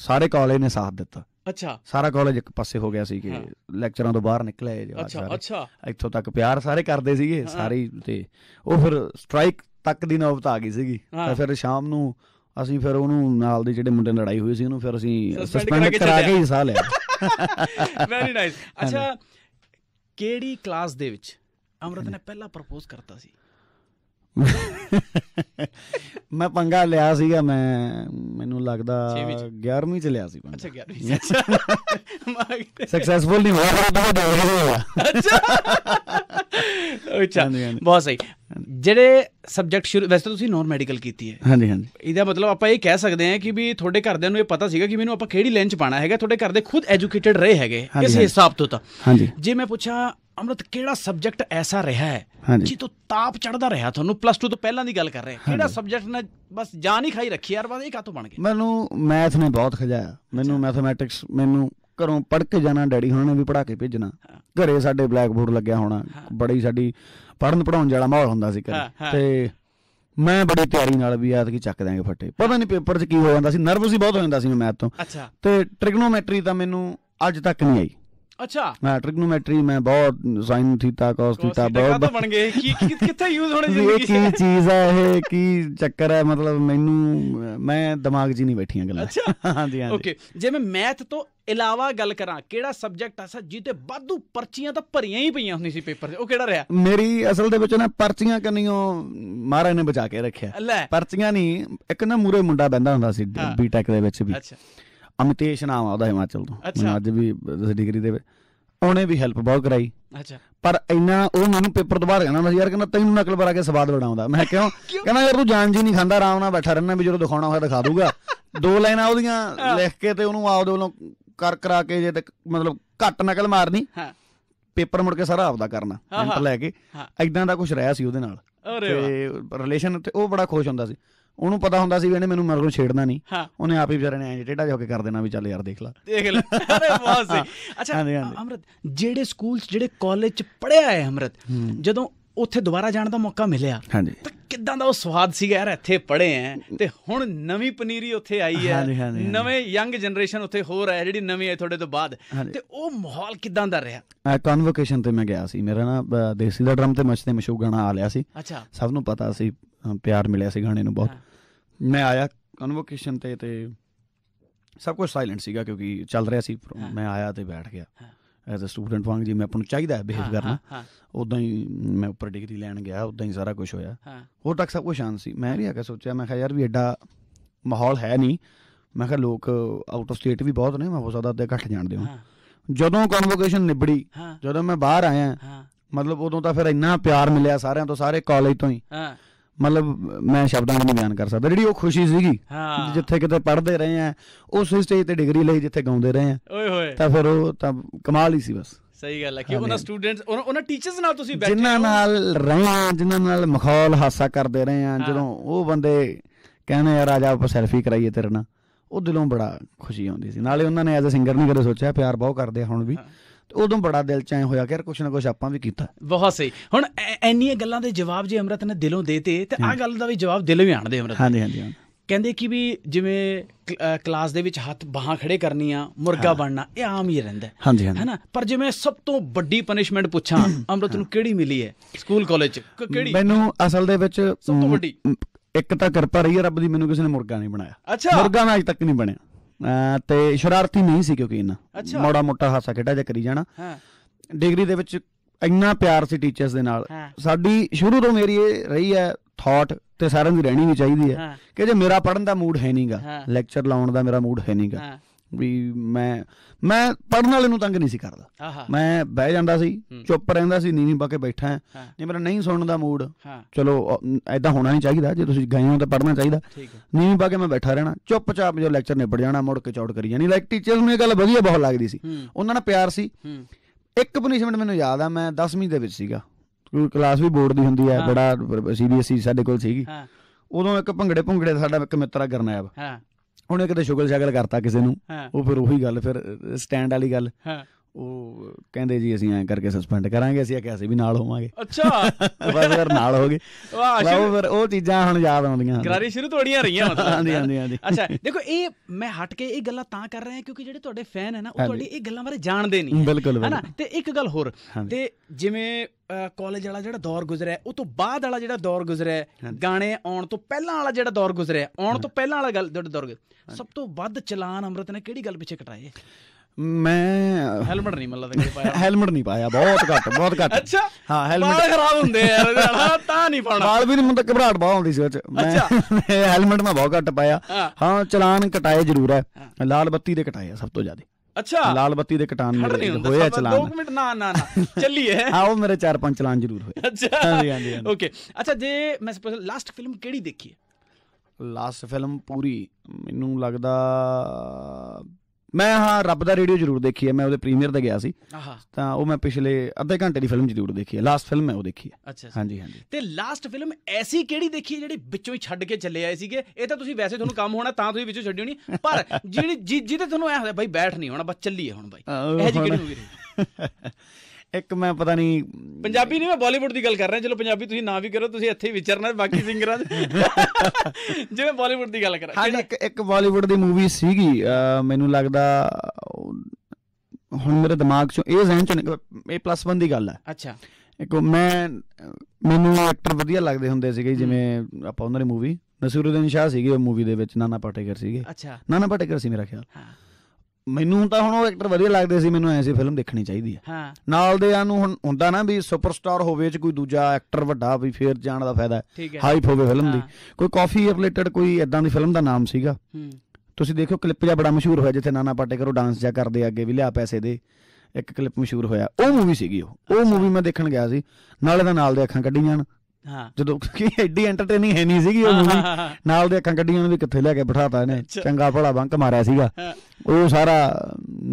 ਸਾਰੇ ਕਾਲਜ ਨੇ ਸਾਥ ਦਿੱਤਾ ਅੱਛਾ ਸਾਰਾ ਕਾਲਜ ਇੱਕ ਪਾਸੇ ਹੋ ਗਿਆ ਸੀ ਕਿ ਲੈਕਚਰਾਂ ਤੋਂ ਬਾਹਰ ਨਿਕਲੇ ਜਵਾਬ ਅੱਛਾ ਅੱਛਾ ਇੱਥੋਂ ਤੱਕ ਪਿਆਰ ਸਾਰੇ ਕਰਦੇ ਸੀਗੇ ਸਾਰੇ ਤੇ ਉਹ ਫਿਰ ਸਟ੍ਰਾਈਕ ਤੱਕ ਦੀ ਨੌਬਤ ਆ ਗਈ ਸੀਗੀ ਤਾਂ ਫਿਰ ਸ਼ਾਮ ਨੂੰ ਅਸੀਂ ਫਿਰ ਉਹਨੂੰ ਨਾਲ ਦੇ ਜਿਹੜੇ ਮੁੰਡੇ ਲੜਾਈ ਹੋਈ ਸੀ ਉਹਨੂੰ ਫਿਰ ਅਸੀਂ ਸਸਪੈਂਡ ਕਰਾ ਕੇ ਹਿੱਸਾ ਲਿਆ ਵੈਰੀ ਨਾਈਸ ਅੱਛਾ ਕਿਹੜੀ ਕਲਾਸ ਦੇ ਵਿੱਚ ਅਮਰਤ ਨੇ ਪਹਿਲਾ ਪ੍ਰਪੋਜ਼ ਕਰਤਾ ਸੀ ਮੈਂ ਪੰਗਾ ਲਿਆ ਸੀਗਾ ਮੈਂ ਮੈਨੂੰ ਲੱਗਦਾ 11ਵੀਂ ਚ ਲਿਆ ਸੀ ਪੰਗਾ ਅੱਛਾ 11ਵੀਂ ਸਕਸੈਸਫੁਲ ਨਹੀਂ ਹੋਇਆ ਪਰ ਬਹੁਤ ਹੋ ਗਿਆ ਅੱਛਾ ਅੱਛਾ ਬਹੁਤ ਸਹੀ ਜਿਹੜੇ ਸਬਜੈਕਟ ਸ਼ੁਰੂ ਵੈਸੇ ਤੁਸੀਂ ਨੌਨ ਮੈਡੀਕਲ ਕੀਤੀ ਹੈ ਹਾਂਜੀ ਹਾਂਜੀ ਇਹਦਾ ਮਤਲਬ ਆਪਾਂ ਇਹ ਕਹਿ ਸਕਦੇ ਹਾਂ ਕਿ ਵੀ ਤੁਹਾਡੇ ਘਰਦਿਆਂ ਨੂੰ ਇਹ ਪਤਾ ਸੀਗਾ ਕਿ ਮੈਨੂੰ ਆਪਾਂ ਕਿਹੜੀ ਲਾਈਨ ਚ ਪਾਣਾ ਹੈਗਾ ਤੁਹਾਡੇ ਘਰ ਦੇ ਖੁਦ ਐਜੂਕੇਟਿਡ ਰਹੇ ਹੈਗੇ ਇਸ ਹਿਸਾਬ ਤੋਂ ਤਾਂ ਹਾਂਜੀ ਜੇ ਮੈਂ ਪੁੱਛਾਂ ਅਮਰਤ ਕਿਹੜਾ ਸਬਜੈਕਟ ਐਸਾ ਰਿਹਾ ਹੈ ਜੀ ਤੋਂ ਤਾਪ ਚੜਦਾ ਰਿਹਾ ਤੁਹਾਨੂੰ ਪਲੱਸ 2 ਤੋਂ ਪਹਿਲਾਂ ਦੀ ਗੱਲ ਕਰ ਰਹੇ ਕਿਹੜਾ ਸਬਜੈਕਟ ਨੇ ਬਸ ਜਾਨ ਹੀ ਖਾਈ ਰੱਖੀ ਯਾਰ ਬਸ ਇਹ ਕਾਤੋਂ ਬਣ ਗਿਆ ਮੈਨੂੰ ਮੈਥ ਨੇ ਬਹੁਤ ਖਜਾਇਆ ਮੈਨੂੰ ਮੈਥਮੈਟਿਕਸ ਮੈਨੂੰ ਘਰੋਂ ਪੜ ਕੇ ਜਾਣਾ ਡੈਡੀ ਹੁਣਾਂ ਨੇ ਵੀ ਪੜਾ ਕੇ ਭੇਜਣਾ ਘਰੇ ਸਾਡੇ ਬਲੈਕ ਬੋਰਡ ਲੱਗਿਆ ਹੋਣਾ ਬੜੀ ਸਾਡੀ ਪੜਨ ਪੜਾਉਣ ਵਾਲਾ ਮਾਹੌਲ ਹੁੰਦਾ ਸੀ ਘਰੇ ਤੇ ਮੈਂ ਬੜੀ ਤਿਆਰੀ ਨਾਲ ਵੀ ਆਦ ਕੀ ਚੱਕ ਦਾਂਗੇ ਫੱਟੇ ਪਤਾ ਨਹੀਂ ਪੇਪਰ 'ਚ ਕੀ ਹੋ ਜਾਂਦਾ ਸੀ ਨਰਵਸ ਹੀ ਬਹੁਤ ਹੋ ਜਾਂਦਾ ਸੀ ਮੈਂ ਮੈਥ ਤੋਂ ਅੱਛਾ ਤੇ ਟ੍ਰਿਗਨੋਮੈਟਰੀ ਤਾਂ ਮੈਨੂੰ ਅੱਜ ਤੱਕ ਨਹੀਂ ਆਈ ਅੱਛਾ ਮੈਂ ਟ੍ਰਿਗਨੋਮੈਟਰੀ ਮੈਂ ਬਹੁਤ ਸਾਈਨ ਥੀਟਾ ਕੋਸ ਥੀਟਾ ਬਹੁਤ ਤਾਂ ਬਣ ਗਏ ਕੀ ਕਿੱਥੇ ਯੂਜ਼ ਹੋਣੇ ਜ਼ਿੰਦਗੀ ਇਹ ਕੀ ਚੀਜ਼ ਹੈ ਇਹ ਕੀ ਚੱਕਰ ਹੈ ਮਤਲਬ ਮੈਨੂੰ ਮੈਂ ਦਿਮਾਗ 'ਚ ਨਹੀਂ ਬੈਠੀਆਂ ਗੱਲਾਂ ਅੱਛਾ ਹਾਂਜੀ ਹਾਂਜੀ ਓਕੇ ਜੇ ਮੈਂ ਮੈਥ ਤੋਂ ਇਲਾਵਾ ਗੱਲ ਕਰਾਂ ਕਿਹੜਾ ਸਬਜੈਕਟ ਐਸਾ ਜਿੱਤੇ ਬਾਦੂ ਪਰਚੀਆਂ ਤਾਂ ਭਰੀਆਂ ਹੀ ਪਈਆਂ ਹੁੰਦੀ ਸੀ ਪੇਪਰ 'ਚ ਉਹ ਕਿਹੜਾ ਰਿਹਾ ਮੇਰੀ ਅਸਲ ਦੇ ਵਿੱਚ ਨਾ ਪਰਚੀਆਂ ਕੰਨੀਓ ਮਹਾਰਾਜ ਨੇ ਬਚਾ ਕੇ ਰੱਖਿਆ ਪਰਚੀਆਂ ਨਹੀਂ ਇੱਕ ਨਾ ਮੂਰੇ ਮੁੰਡਾ ਬੰਦਾ ਹੁੰਦਾ ਸੀ ਬੀਟੈਕ ਦੇ ਵਿੱਚ ਵੀ ਅੱਛਾ ਅਮਿਤੇਸ਼ ਨਾਮ ਆ ਉਹਦਾ ਹਿਮਾਚਲ ਤੋਂ ਮੈਂ ਅੱਜ ਵੀ ਡਿਗਰੀ ਦੇ ਉਹਨੇ ਵੀ ਹੈਲਪ ਬਹੁਤ ਕਰਾਈ ਅੱਛਾ ਪਰ ਇੰਨਾ ਉਹ ਮੈਨੂੰ ਪੇਪਰ ਤੋਂ ਕਹਿੰਦਾ ਮੈਂ ਯਾਰ ਕਹਿੰਦਾ ਤੈਨੂੰ ਨਕਲ ਬਰਾ ਕੇ ਸਵਾਦ ਬਣਾਉਂਦਾ ਮੈਂ ਕਿਉਂ ਕਹਿੰਦਾ ਯਾਰ ਤੂੰ ਜਾਨ ਜੀ ਨਹੀਂ ਖਾਂਦਾ ਆਰਾਮ ਨਾਲ ਬੈਠਾ ਰਹਿਣਾ ਵੀ ਜਦੋਂ ਦਿਖਾਉਣਾ ਹੋਇਆ ਦਿਖਾ ਦੂਗਾ ਦੋ ਲਾਈਨਾਂ ਉਹਦੀਆਂ ਲਿਖ ਕੇ ਤੇ ਉਹਨੂੰ ਆਪ ਦੇ ਵੱਲੋਂ ਕਰ ਕਰਾ ਕੇ ਜੇ ਤੇ ਮਤਲਬ ਘੱਟ ਨਕਲ ਮਾਰਨੀ ਹਾਂ ਪੇਪਰ ਮੁੜ ਕੇ ਸਾਰਾ ਆਪਦਾ ਕਰਨਾ ਮਿੰਟ ਲੈ ਕੇ ਐਦਾਂ ਦਾ ਕੁਝ ਰਿਹਾ ਸੀ ਉਹਦੇ ਨਾਲ ਤੇ ਰਿਲੇਸ਼ਨ ਤੇ ਉਹ ਬੜਾ ਖੁਸ਼ ਹੁੰਦਾ ਸੀ ਉਹਨੂੰ ਪਤਾ ਹੁੰਦਾ ਸੀ ਵੀ ਇਹਨੇ ਮੈਨੂੰ ਮਰਗੋਂ ਛੇੜਨਾ ਨਹੀਂ ਉਹਨੇ ਆਪ ਹੀ ਵਿਚਾਰੇ ਨੇ ਐਂ ਜਿਹੜਾ ਜਾ ਕੇ ਕਰ ਦੇਣਾ ਵੀ ਚੱਲ ਯਾਰ ਦੇਖ ਲੈ ਦੇਖ ਲੈ ਅਰੇ ਬਹੁਤ ਸਹੀ ਅੱਛਾ ਅਮਰਤ ਜਿਹੜੇ ਸਕੂਲ ਚ ਜਿਹੜੇ ਕਾਲਜ ਚ ਪੜਿਆ ਹੈ ਅਮਰਤ ਜਦੋਂ ਉੱਥੇ ਦੁਬਾਰਾ ਜਾਣ ਦਾ ਮੌਕਾ ਮਿਲਿਆ ਹਾਂਜੀ ਤਾਂ ਕਿੱਦਾਂ ਦਾ ਉਹ ਸਵਾਦ ਸੀਗਾ ਯਾਰ ਇੱਥੇ ਪੜੇ ਐ ਤੇ ਹੁਣ ਨਵੀਂ ਪਨੀਰੀ ਉੱਥੇ ਆਈ ਹੈ ਨਵੇਂ ਯੰਗ ਜਨਰੇਸ਼ਨ ਉੱਥੇ ਹੋਰ ਹੈ ਜਿਹੜੀ ਨਵੀਂ ਹੈ ਤੁਹਾਡੇ ਤੋਂ ਬਾਅਦ ਤੇ ਉਹ ਮਾਹੌਲ ਕਿੱਦਾਂ ਦਾ ਰਿਹਾ ਕਨਵੋਕੇਸ਼ਨ ਤੇ ਮੈਂ ਗਿਆ ਸੀ ਮੇਰਾ ਨਾ ਦੇਸੀ ਦਾ ਡਰਮ ਤੇ ਮੱਚ ਤੇ ਗਾਣਾ ਆ ਲਿਆ ਸੀ ਸਭ ਨੂੰ ਪਤਾ ਸੀ ਪਿਆਰ ਮਿਲਿਆ ਸੀ ਗਾਣੇ ਨੂੰ ਬਹੁਤ ਮੈਂ ਆਇਆ ਕਨਵੋਕੇਸ਼ਨ ਤੇ ਤੇ ਸਭ ਕੁਝ ਸਾਇਲੈਂਟ ਸੀਗਾ ਕਿਉਂਕਿ ਚੱਲ ਰਿਹਾ ਸੀ ਮੈਂ ਆਇਆ ਤੇ ਬੈਠ ਗਿਆ ਐਜ਼ ਅ ਸਟੂਡੈਂਟ ਵਾਂਗ ਜੀ ਮੈਂ ਆਪਣ ਨੂੰ ਚਾਹੀਦਾ ਹੈ ਬਿਹੇਵ ਕਰਨਾ ਉਦਾਂ ਹੀ ਮੈਂ ਉੱਪਰ ਡਿਗਰੀ ਲੈਣ ਗਿਆ ਉਦਾਂ ਹੀ ਸਾਰਾ ਕੁਝ ਹੋਇਆ ਹੋਰ ਤੱਕ ਸਭ ਕੁਝ ਸ਼ਾਂਤ ਸੀ ਮੈਂ ਨਹੀਂ ਆ ਕੇ ਸੋਚਿਆ ਮੈਂ ਕਿਹਾ ਯਾਰ ਵੀ ਐਡਾ ਮਾਹੌਲ ਹੈ ਨਹੀਂ ਮੈਂ ਕਿਹਾ ਲੋਕ ਆਊਟ ਆਫ ਸਟੇਟ ਵੀ ਬਹੁਤ ਨੇ ਮੈਂ ਹੋ ਸਕਦਾ ਅੱਧੇ ਘੱਟ ਜਾਣਦੇ ਹਾਂ ਜਦੋਂ ਕਨਵੋਕੇਸ਼ਨ ਨਿਬੜੀ ਜਦੋਂ ਮੈਂ ਬਾਹਰ ਆਇਆ ਮਤਲਬ ਉਦੋਂ ਤਾਂ ਫਿਰ ਇੰਨਾ ਪਿਆਰ ਮਿਲਿਆ ਸਾਰਿਆਂ ਤੋਂ ਸਾਰੇ ਕਾਲਜ ਤੋਂ ਹੀ ਮਤਲਬ ਮੈਂ ਸ਼ਬਦਾਂ 'ਚ ਨਹੀਂ ਬਿਆਨ ਕਰ ਸਕਦਾ ਜਿਹੜੀ ਉਹ ਖੁਸ਼ੀ ਸੀਗੀ ਜਿੱਥੇ ਕਿਤੇ ਪੜ੍ਹਦੇ ਰਹੇ ਆ ਉਸ ਸਟੇਜ ਤੇ ਡਿਗਰੀ ਲਈ ਜਿੱਥੇ ਗਾਉਂਦੇ ਰਹੇ ਆ ਓਏ ਹੋਏ ਤਾਂ ਫਿਰ ਉਹ ਤਾਂ ਕਮਾਲ ਹੀ ਸੀ ਬਸ ਸਹੀ ਗੱਲ ਹੈ ਕਿ ਉਹਨਾਂ ਸਟੂਡੈਂਟਸ ਉਹਨਾਂ ਟੀਚਰਸ ਨਾਲ ਤੁਸੀਂ ਬੈਠੇ ਜਿਨ੍ਹਾਂ ਨਾਲ ਰਹੇ ਆ ਜਿਨ੍ਹਾਂ ਨਾਲ ਮਖੌਲ ਹਾਸਾ ਕਰਦੇ ਰਹੇ ਆ ਜਦੋਂ ਉਹ ਬੰਦੇ ਕਹਿੰਦੇ ਯਾਰ ਆ ਜਾ ਆਪਾਂ ਸੈਲਫੀ ਕਰਾਈਏ ਤੇਰੇ ਨਾਲ ਉਹ ਦਿਲੋਂ ਬੜਾ ਖੁਸ਼ੀ ਆਉਂਦੀ ਸੀ ਨਾਲੇ ਉਹਨਾਂ ਨੇ ਐਜ਼ ਅ ਸਿੰਗਰ ਨਹੀਂ ਕਦੇ ਸੋਚਿਆ ਪਿਆਰ ਬਹੁਤ ਕਰਦੇ ਹੁਣ ਵੀ ਉਦੋਂ ਬੜਾ ਦਿਲ ਚ ਐ ਹੋਇਆ ਕਿ ਯਾਰ ਕੁਛ ਨਾ ਕੁਛ ਆਪਾਂ ਵੀ ਕੀਤਾ ਬਹੁਤ ਸਹੀ ਹੁਣ ਐਨੀਆਂ ਗੱਲਾਂ ਦੇ ਜਵਾਬ ਜੇ ਅਮਰਤ ਨੇ ਦਿਲੋਂ ਦੇਤੇ ਤੇ ਆ ਗੱਲ ਦਾ ਵੀ ਜਵਾਬ ਦਿਲੋਂ ਹੀ ਆਣਦੇ ਅਮਰਤ ਹਾਂਜੀ ਹਾਂਜੀ ਕਹਿੰਦੇ ਕਿ ਵੀ ਜਿਵੇਂ ਕਲਾਸ ਦੇ ਵਿੱਚ ਹੱਥ ਬਾਹਾਂ ਖੜੇ ਕਰਨੀਆਂ ਮੁਰਗਾ ਬਣਨਾ ਇਹ ਆਮ ਹੀ ਰਹਿੰਦਾ ਹੈ ਹੈਨਾ ਪਰ ਜਿਵੇਂ ਸਭ ਤੋਂ ਵੱਡੀ ਪਨਿਸ਼ਮੈਂਟ ਪੁੱਛਾਂ ਅਮਰਤ ਨੂੰ ਕਿਹੜੀ ਮਿਲੀ ਹੈ ਸਕੂਲ ਕਾਲਜ ਚ ਕਿਹੜੀ ਮੈਨੂੰ ਅਸਲ ਦੇ ਵਿੱਚ ਸਭ ਤੋਂ ਵੱਡੀ ਇੱਕ ਤਾਂ ਕਿਰਪਾ ਰਹੀ ਹੈ ਰੱਬ ਦੀ ਮੈਨੂੰ ਕਿਸੇ ਨੇ ਮੁਰਗਾ ਨਹੀਂ ਬਣਾਇਆ ਮੁਰਗਾ ਮੈਂ ਅਜੇ ਤੱਕ ਨਹੀਂ ਬਣਿਆ ਤੇ ਸ਼ਰਾਰਤੀ ਨਹੀਂ ਸੀ ਕਿਉਂਕਿ ਇਹਨਾਂ ਮੋੜਾ ਮੋਟਾ ਹਾਸਾ ਖੇਡਾ ਜਾ ਕਰੀ ਜਾਣਾ ਹਾਂ ਡਿਗਰੀ ਦੇ ਵਿੱਚ ਇੰਨਾ ਪਿਆਰ ਸੀ ਟੀਚਰਸ ਦੇ ਨਾਲ ਸਾਡੀ ਸ਼ੁਰੂ ਤੋਂ ਮੇਰੀ ਇਹ ਰਹੀ ਹੈ ਥਾਟ ਤੇ ਸਾਰਿਆਂ ਦੀ ਰਹਿਣੀ ਵੀ ਚਾਹੀਦੀ ਹੈ ਕਿ ਜੇ ਮੇਰਾ ਪੜਨ ਦਾ ਮੂਡ ਹੈ ਨਹੀਂਗਾ ਲੈਕਚਰ ਲਾਉਣ ਦਾ ਮੇਰਾ ਮੂਡ ਹੈ ਨਹੀਂਗਾ ਵੀ ਮੈਂ ਮੈਂ ਪੜਨ ਵਾਲੇ ਨੂੰ ਤੰਗ ਨਹੀਂ ਸੀ ਕਰਦਾ ਮੈਂ ਬਹਿ ਜਾਂਦਾ ਸੀ ਚੁੱਪ ਰਹਿੰਦਾ ਸੀ ਨੀਵੀਂ ਪਾ ਕੇ ਬੈਠਾ ਹਾਂ ਜੇ ਮੇਰਾ ਨਹੀਂ ਸੁਣਨ ਦਾ ਮੂਡ ਚਲੋ ਐਦਾਂ ਹੋਣਾ ਨਹੀਂ ਚਾਹੀਦਾ ਜੇ ਤੁਸੀਂ ਗਏ ਹੋ ਤਾਂ ਪੜਨਾ ਚਾਹੀਦਾ ਨੀਵੀਂ ਪਾ ਕੇ ਮੈਂ ਬੈਠਾ ਰਹਿਣਾ ਚੁੱਪਚਾਪ ਜੋ ਲੈਕਚਰ ਨਿਬੜ ਜਾਣਾ ਮੁੜ ਕੇ ਚੌੜ ਕਰੀ ਜਾਣੀ ਲਾਈਕ ਟੀਚਰਸ ਨੂੰ ਇਹ ਗੱਲ ਵਧੀਆ ਬਹੁਤ ਲੱਗਦੀ ਸੀ ਉਹਨਾਂ ਨਾਲ ਪਿਆਰ ਸੀ ਇੱਕ ਪਨਿਸ਼ਮੈਂਟ ਮੈਨੂੰ ਯਾਦ ਆ ਮੈਂ 10ਵੀਂ ਦੇ ਵਿੱਚ ਸੀਗਾ ਕਲਾਸ ਵੀ ਬੋਰਡ ਦੀ ਹੁੰਦੀ ਹੈ ਬੜਾ ਸੀਬੀਐਸਈ ਸਾਡੇ ਕੋਲ ਸੀਗੀ ਉਦੋਂ ਇੱਕ ਭੰਗੜੇ ਭੁੰਗੜੇ ਸਾਡਾ ਇੱਕ ਮਿੱਤਰ ਆ ਗਰਨਾਇਬ ਹਾਂ ਉਹਨੇ ਕਿਤੇ ਸ਼ੁਗਲ ਸ਼ਗਲ ਕਰਤਾ ਕਿਸੇ ਨੂੰ ਉਹ ਫਿਰ ਉਹੀ ਗੱਲ ਫਿਰ ਸਟੈਂਡ ਵਾਲੀ ਗੱਲ ਉਹ ਕਹਿੰਦੇ ਜੀ ਅਸੀਂ ਐਂ ਕਰਕੇ ਸਸਪੈਂਡ ਕਰਾਂਗੇ ਅਸੀਂ ਕਿਹਾ ਸੀ ਵੀ ਨਾਲ ਹੋਵਾਂਗੇ ਅੱਛਾ ਬਸ ਫਿਰ ਨਾਲ ਹੋ ਗਏ ਵਾਹ ਫਿਰ ਉਹ ਚੀਜ਼ਾਂ ਹੁਣ ਯਾਦ ਆਉਂਦੀਆਂ ਗਰਾਰੀ ਸ਼ੁਰੂ ਤੋੜੀਆਂ ਰਹੀਆਂ ਮਤਲਬ ਹਾਂਜੀ ਹਾਂਜੀ ਹਾਂਜੀ ਅੱਛਾ ਦੇਖੋ ਇਹ ਮੈਂ ਹਟ ਕੇ ਇਹ ਗੱਲਾਂ ਤਾਂ ਕਰ ਰਿਹਾ ਕਿਉਂਕਿ ਜਿਹੜੇ ਤੁਹਾਡੇ ਫੈਨ ਹੈ ਨਾ ਉਹ ਤੁਹਾਡੀ ਇਹ ਗੱਲਾਂ ਬਾਰੇ ਜਾਣਦੇ ਨਹੀਂ ਬਿਲਕੁਲ ਹੈ ਨਾ ਤੇ ਇੱਕ ਗੱਲ ਹੋਰ ਤੇ ਜਿਵੇਂ ਕਾਲਜ ਵਾਲਾ ਜਿਹੜਾ ਦੌਰ ਗੁਜ਼ਰਿਆ ਉਹ ਤੋਂ ਬਾਅਦ ਵਾਲਾ ਜਿਹੜਾ ਦੌਰ ਗੁਜ਼ਰਿਆ ਗਾਣੇ ਆਉਣ ਤੋਂ ਪਹਿਲਾਂ ਵਾਲਾ ਜਿਹੜਾ ਦੌਰ ਗੁਜ਼ਰਿਆ ਆਉਣ ਤੋਂ ਪਹਿਲਾਂ ਵਾਲਾ ਗੱਲ ਦੌਰ ਸਭ ਤੋਂ ਵੱਧ ਚਲਾਨ ਅਮਰਤ ਨੇ ਕਿਹੜੀ ਗੱਲ ਪਿੱਛੇ ਕਟਾਏ ਮੈਂ ਹੈਲਮਟ ਨਹੀਂ ਮੱਲਾ ਤੇ ਪਾਇਆ ਹੈਲਮਟ ਨਹੀਂ ਪਾਇਆ ਬਹੁਤ ਘੱਟ ਬਹੁਤ ਘੱਟ ਅੱਛਾ ਹਾਂ ਹੈਲਮਟ ਬਾਲ ਖਰਾਬ ਹੁੰਦੇ ਯਾਰ ਤਾਂ ਨਹੀਂ ਪਾਉਣਾ ਬਾਲ ਵੀ ਨਹੀਂ ਮੈਨੂੰ ਤਾਂ ਘਬਰਾਹਟ ਬਹੁਤ ਆਉਂਦੀ ਸੀ ਵਿੱਚ ਮੈਂ ਹੈਲਮਟ ਮੈਂ ਬਹੁਤ ਘੱਟ ਪਾਇਆ ਹਾਂ ਚਲਾਨ ਕਟਾਏ ਜ਼ਰੂਰ ਹੈ ਲਾਲ ਬੱਤੀ ਦੇ ਕਟਾਏ ਸਭ ਤੋਂ ਜ਼ਿਆਦਾ ਅੱਛਾ ਲਾਲ ਬੱਤੀ ਦੇ ਕਟਾਨ ਮੇਰੇ ਹੋਇਆ ਚਲਾਨ 2 ਮਿੰਟ ਨਾ ਨਾ ਨਾ ਚੱਲੀਏ ਹਾਂ ਉਹ ਮੇਰੇ ਚਾਰ ਪੰਜ ਚਲਾਨ ਜ਼ਰੂਰ ਹੋਏ ਅੱਛਾ ਹਾਂਜੀ ਹਾਂਜੀ ਓਕੇ ਅੱਛਾ ਜੇ ਮੈਂ ਸਪੈਸ਼ਲ ਲਾਸਟ ਫਿਲਮ ਕਿਹੜੀ ਦੇਖੀ ਹੈ ਲਾਸਟ ਫਿਲਮ ਪੂਰੀ ਮੈਨੂੰ ਲੱਗਦਾ ਮੈਂ ਹਾਂ ਰੱਬ ਦਾ ਰੇਡੀਓ ਜ਼ਰੂਰ ਦੇਖੀ ਹੈ ਮੈਂ ਉਹਦੇ ਪ੍ਰੀਮੀਅਰ ਤੇ ਗਿਆ ਸੀ ਤਾਂ ਉਹ ਮੈਂ ਪਿਛਲੇ ਅੱਧੇ ਘੰਟੇ ਦੀ ਫਿਲਮ ਜ਼ਰੂਰ ਦੇਖੀ ਹੈ ਲਾਸਟ ਫਿਲਮ ਮੈਂ ਉਹ ਦੇਖੀ ਹੈ ਅੱਛਾ ਹਾਂਜੀ ਹਾਂਜੀ ਤੇ ਲਾਸਟ ਫਿਲਮ ਐਸੀ ਕਿਹੜੀ ਦੇਖੀ ਹੈ ਜਿਹੜੀ ਵਿੱਚੋਂ ਹੀ ਛੱਡ ਕੇ ਚੱਲੇ ਆਏ ਸੀਗੇ ਇਹ ਤਾਂ ਤੁਸੀਂ ਵੈਸੇ ਤੁਹਾਨੂੰ ਕੰਮ ਹੋਣਾ ਤਾਂ ਤੁਸੀਂ ਵਿੱਚੋਂ ਛੱਡਿਓ ਨਹੀਂ ਪਰ ਜਿਹੜੀ ਜਿਹਦੇ ਤੁਹਾਨੂੰ ਐ ਹੁੰਦਾ ਬਾਈ ਬੈਠ ਨਹੀਂ ਹੋਣਾ ਬਸ ਚੱਲੀਏ ਹੁਣ ਬਾਈ ਇਹ ਜੀ ਕਿਹੜੀ ਹੋਗੀ ਇੱਕ ਮੈਂ ਪਤਾ ਨਹੀਂ ਪੰਜਾਬੀ ਨਹੀਂ ਮੈਂ ਬਾਲੀਵੁੱਡ ਦੀ ਗੱਲ ਕਰ ਰਿਹਾ ਚਲੋ ਪੰਜਾਬੀ ਤੁਸੀਂ ਨਾ ਵੀ ਕਰੋ ਤੁਸੀਂ ਇੱਥੇ ਹੀ ਵਿਚਰਨਾ ਬਾਕੀ ਸਿੰਗਰਾਂ ਦੇ ਜਿਵੇਂ ਬਾਲੀਵੁੱਡ ਦੀ ਗੱਲ ਰਿਹਾ ਹਾਂ ਇੱਕ ਇੱਕ ਬਾਲੀਵੁੱਡ ਦੀ ਮੂਵੀ ਸੀਗੀ ਮੈਨੂੰ ਲੱਗਦਾ ਹੁਣ ਮੇਰੇ ਦਿਮਾਗ ਚੋਂ ਇਹ ਜ਼ਹਿਨ ਚੋਂ ਇਹ ਪਲੱਸ 1 ਦੀ ਗੱਲ ਹੈ ਅੱਛਾ ਇੱਕ ਮੈਂ ਮੈਨੂੰ ਐਕਟਰ ਵਧੀਆ ਲੱਗਦੇ ਹੁੰਦੇ ਸੀਗੇ ਜਿਵੇਂ ਆਪਾਂ ਉਹਨਾਂ ਦੀ ਮੂਵੀ ਨਸਰੂਦੀਨ ਸ਼ਾਹ ਸੀਗੇ ਉਹ ਮੂਵੀ ਦੇ ਵਿੱਚ ਨਾਨਾ ਪਾਟੇਕਰ ਸੀਗੇ ਅੱਛਾ ਨਾਨਾ ਪਾਟੇਕਰ ਸੀ ਮੇਰਾ ਖਿਆਲ ਹਾਂ ਮੈਨੂੰ ਤਾਂ ਹੁਣ ਉਹ ਐਕਟਰ ਵਧੀਆ ਲੱਗਦੇ ਸੀ ਮੈਨੂੰ ਐਸੀ ਫਿਲਮ ਦੇਖਣੀ ਚਾਹੀਦੀ ਹੈ ਹਾਂ ਨਾਲ ਦੇ ਆਨੂੰ ਨੂੰ ਹੁਣ ਹੁੰਦਾ ਨਾ ਵੀ ਸੁਪਰਸਟਾਰ ਹੋਵੇ ਚ ਕੋਈ ਦੂਜਾ ਐਕਟਰ ਵੱਡਾ ਵੀ ਫੇਰ ਜਾਣ ਦਾ ਫਾਇਦਾ ਹੈ ਹਾਈਪ ਹੋਵੇ ਫਿਲਮ ਦੀ ਕੋਈ ਕਾਫੀ ਰਿਲੇਟਡ ਕੋਈ ਐਦਾਂ ਦੀ ਫਿਲਮ ਦਾ ਨਾਮ ਸੀਗਾ ਹੂੰ ਤੁਸੀਂ ਦੇਖੋ ਕਲਿੱਪ ਜਿਹਾ ਬੜਾ ਮਸ਼ਹੂਰ ਹੋਇਆ ਜਿੱਥੇ ਨਾਨਾ ਪਾਟੇਕਰ ਉਹ ਡਾਂਸ ਜਿਆ ਕਰਦੇ ਅੱਗੇ ਵੀ ਲਿਆ ਪੈਸੇ ਦੇ ਇੱਕ ਕਲਿੱਪ ਮਸ਼ਹੂਰ ਹੋਇਆ ਉਹ ਮੂਵੀ ਸੀਗੀ ਉਹ ਉਹ ਮੂਵੀ ਮੈਂ ਦੇਖਣ ਗਿਆ ਸੀ ਨਾਲੇ ਦਾ ਨਾਲ ਦੇ ਅੱਖਾਂ ਕੱਢੀਆਂ ਹਾਂ ਜਦੋਂ ਕਿ ਐਡੀ ਐਂਟਰਟੇਨਿੰਗ ਹੈ ਨਹੀਂ ਸੀਗੀ ਉਹ ਮੂਵੀ ਨਾਲ ਦੇ ਅੱਖਾਂ ਕੱਢੀਆਂ ਉਹਨੇ ਵੀ ਕਿੱਥੇ ਲੈ ਕੇ ਬਿਠਾਤਾ ਇਹਨੇ ਚੰਗਾ ਭਲਾ ਬੰਕ ਮਾਰਿਆ ਸੀਗਾ ਉਹ ਸਾਰਾ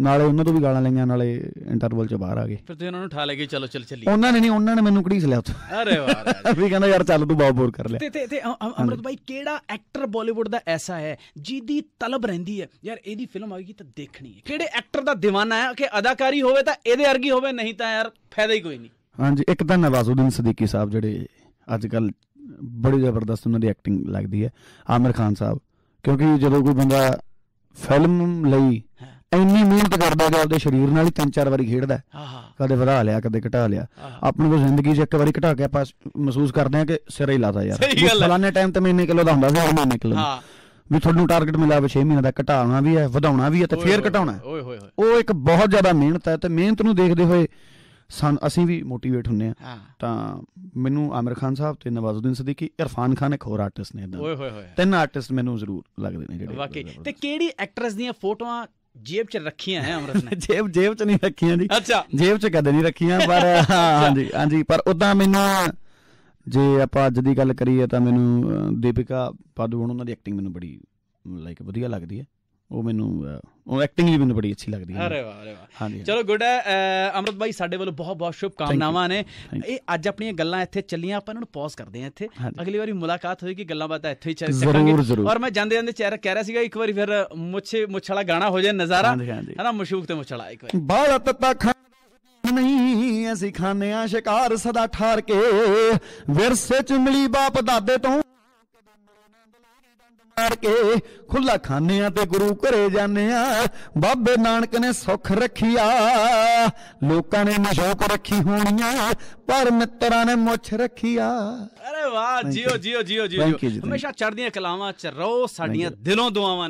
ਨਾਲੇ ਉਹਨਾਂ ਤੋਂ ਵੀ ਗਾਲਾਂ ਲਈਆਂ ਨਾਲੇ ਇੰਟਰਵਲ ਚ ਬਾਹਰ ਆ ਗਏ ਫਿਰ ਤੇ ਉਹਨਾਂ ਨੂੰ ਠਾ ਲੈ ਗਏ ਚਲੋ ਚਲ ਚੱਲੀ ਉਹਨਾਂ ਨੇ ਨਹੀਂ ਉਹਨਾਂ ਨੇ ਮੈਨੂੰ ਕੜੀਸ ਲਿਆ ਉੱਥੇ ਅਰੇ ਵਾਹ ਵੀ ਕਹਿੰਦਾ ਯਾਰ ਚੱਲ ਤੂੰ ਬਾਬੂਰ ਕਰ ਲੈ ਤੇ ਤੇ ਅਮਰਤ ਭਾਈ ਕਿਹੜਾ ਐਕਟਰ ਬਾਲੀਵੁੱਡ ਦਾ ਐਸਾ ਹੈ ਜਿਹਦੀ ਤਲਬ ਰਹਿੰਦੀ ਹੈ ਯਾਰ ਇਹਦੀ ਫਿਲਮ ਆਏਗੀ ਤਾਂ ਦੇਖਣੀ ਹੈ ਕਿਹੜੇ ਐਕਟਰ ਦਾ دیਵਾਨਾ ਹੈ ਕਿ ਅਦਾਕਾਰੀ ਹੋਵੇ ਤਾਂ ਇਹਦੇ ਵਰਗੀ ਹੋਵੇ ਨਹੀਂ ਤਾਂ ਯਾਰ ਫਾਇਦਾ ਹੀ ਕੋਈ ਨਹੀਂ ਹਾਂਜੀ ਇੱਕ ਤਾਂ ਨਵਾਜ਼ੁਦੀਨ ਸਦੀਕੀ ਸਾਹਿਬ ਜਿਹੜੇ ਅੱਜ ਕੱਲ ਬੜੀ ਜ਼ਬਰਦਸਤ ਉਹਨਾਂ ਦੀ ਐਕਟਿੰਗ ਲੱਗਦੀ ਹੈ ਆਮਿਰ ਖਾਨ ਸਾਹਿਬ ਕਿਉਂਕਿ ਜਦੋਂ ਕੋਈ ਬੰਦਾ ਫਿਲਮ ਲਈ ਇੰਨੀ ਮਿਹਨਤ ਕਰਦਾ ਕਿ ਆਪਦੇ ਸਰੀਰ ਨਾਲ ਹੀ ਤਿੰਨ ਚਾਰ ਵਾਰੀ ਖੇਡਦਾ ਕਦੇ ਵਧਾ ਲਿਆ ਕਦੇ ਘਟਾ ਲਿਆ ਆਪਣੀ ਕੋ ਜ਼ਿੰਦਗੀ 'ਚ ਇੱਕ ਵਾਰੀ ਘਟਾ ਕੇ ਆਪਾਂ ਮਹਿਸੂਸ ਕਰਦੇ ਆ ਕਿ ਸਿਰ ਹੀ ਲਾਦਾ ਯਾਰ ਫਲਾਣੇ ਟਾਈਮ ਤੇ ਮਹੀਨੇ ਕਿਲੋ ਦਾ ਹੁੰਦਾ ਸੀ ਹੁਣ ਮਹੀਨੇ ਕਿਲੋ ਹਾਂ ਵੀ ਤੁਹਾਨੂੰ ਟਾਰਗੇਟ ਮਿਲਿਆ ਵਾ 6 ਮਹੀਨੇ ਦਾ ਘਟਾਉਣਾ ਵੀ ਹੈ ਵਧਾਉਣਾ ਵੀ ਹੈ ਤੇ ਫੇਰ ਘਟਾਉਣਾ ਓਏ ਹੋਏ ਹੋਏ ਉਹ ਇੱਕ ਬਹੁਤ ਜ਼ਿਆਦਾ ਮਿਹਨਤ ਹੈ ਤੇ ਮਿਹਨਤ ਨੂੰ ਦੇਖਦੇ ਹੋਏ ਸਾਨੂੰ ਅਸੀਂ ਵੀ ਮੋਟੀਵੇਟ ਹੁੰਨੇ ਆ ਤਾਂ ਮੈਨੂੰ ਆਮਿਰ ਖਾਨ ਸਾਹਿਬ ਤੇ ਨਵਾਜ਼ੁਦੀਨ ਸਦੀਕੀ ਇਰਫਾਨ ਖਾਨ ਇੱਕ ਹੋਰ ਆਰਟਿਸਟ ਨੇ ਇਦਾਂ ਓਏ ਹੋਏ ਹੋਏ ਤਿੰਨ ਆਰਟਿਸਟ ਮੈਨੂੰ ਜ਼ਰੂਰ ਲੱਗਦੇ ਨੇ ਜਿਹੜੇ ਵਾਕਈ ਤੇ ਕਿਹੜੀ ਐਕਟਰਸ ਦੀਆਂ ਫੋਟੋਆਂ ਜੇਬ 'ਚ ਰੱਖੀਆਂ ਹੈ ਅਮਰਤ ਨੇ ਜੇਬ ਜੇਬ 'ਚ ਨਹੀਂ ਰੱਖੀਆਂ ਜੀ ਅੱਛਾ ਜੇਬ 'ਚ ਕਦੇ ਨਹੀਂ ਰੱਖੀਆਂ ਪਰ ਹਾਂਜੀ ਹਾਂਜੀ ਪਰ ਉਦਾਂ ਮੈਨੂੰ ਜੇ ਆਪਾਂ ਅੱਜ ਦੀ ਗੱਲ ਕਰੀਏ ਤਾਂ ਮੈਨੂੰ ਦੀਪਿਕਾ ਪਾਦੂਕੋਣ ਉਹਨਾਂ ਦੀ ਐਕਟਿੰਗ ਮੈਨੂੰ ਬੜੀ ਲਾਈਕ ਵਧੀਆ ਲੱਗਦੀ ਹੈ ਉਹ ਮੈਨੂੰ ਉਹ ਐਕਟਿੰਗ ਵੀ ਮੈਨੂੰ ਬੜੀ ਅੱਛੀ ਲੱਗਦੀ ਹੈ ਅਰੇ ਵਾਹ ਅਰੇ ਵਾਹ ਹਾਂਜੀ ਚਲੋ ਗੁੱਡ ਹੈ ਅਮਰਤ ਭਾਈ ਸਾਡੇ ਵੱਲੋਂ ਬਹੁਤ ਬਹੁਤ ਸ਼ੁਭ ਕਾਮਨਾਵਾਂ ਨੇ ਇਹ ਅੱਜ ਆਪਣੀਆਂ ਗੱਲਾਂ ਇੱਥੇ ਚੱਲੀਆਂ ਆਪਾਂ ਇਹਨਾਂ ਨੂੰ ਪੌਜ਼ ਕਰਦੇ ਹਾਂ ਇੱਥੇ ਅਗਲੀ ਵਾਰੀ ਮੁਲਾਕਾਤ ਹੋਏਗੀ ਗੱਲਾਂ ਬਾਤਾਂ ਇੱਥੇ ਹੀ ਚੱਲ ਸਕਾਂਗੇ ਔਰ ਮੈਂ ਜਾਂਦੇ ਜਾਂਦੇ ਚਿਹਰਾ ਕਹਿ ਰਿਹਾ ਸੀਗਾ ਇੱਕ ਵਾਰੀ ਫਿਰ ਮੁੱਛੇ ਵਾਲਾ ਗਾਣਾ ਹੋ ਜਾਏ ਨਜ਼ਾਰਾ ਹਨਾ ਮਸ਼ੂਕ ਤੇ ਮੁੱਛਲਾ ਇੱਕ ਵਾਰੀ ਬਾਲ ਤੱਤਾ ਨਹੀਂ ਅਸੀਂ ਖਾਨੇ ਆ ਸ਼ਿਕਾਰ ਸਦਾ ਠਾਰ ਕੇ ਵਿਰਸੇ ਚ ਮਿਲੀ ਬਾਪ ਦਾਦੇ ਤੋਂ ਮਾਰ ਕੇ ਖੁੱਲਾ ਖਾਨੇ ਆ ਤੇ ਗੁਰੂ ਘਰੇ ਜਾਂਦੇ ਆ ਬਾਬੇ ਨਾਨਕ ਨੇ ਸੁੱਖ ਰੱਖਿਆ ਲੋਕਾਂ ਨੇ ਮਸ਼ੋਕ ਰੱਖੀ ਹੋਣੀਆਂ ਪਰ ਮਿੱਤਰਾਂ ਨੇ ਮੁੱਛ ਰੱਖਿਆ ਅਰੇ ਵਾਹ ਜੀਓ ਜੀਓ ਜੀਓ ਜੀਓ ਹਮੇਸ਼ਾ ਚੜਦੀਆਂ ਕਲਾਵਾਂ ਚ ਰਹੋ ਸਾਡੀਆਂ ਦਿਲੋਂ ਦੁਆਵਾਂ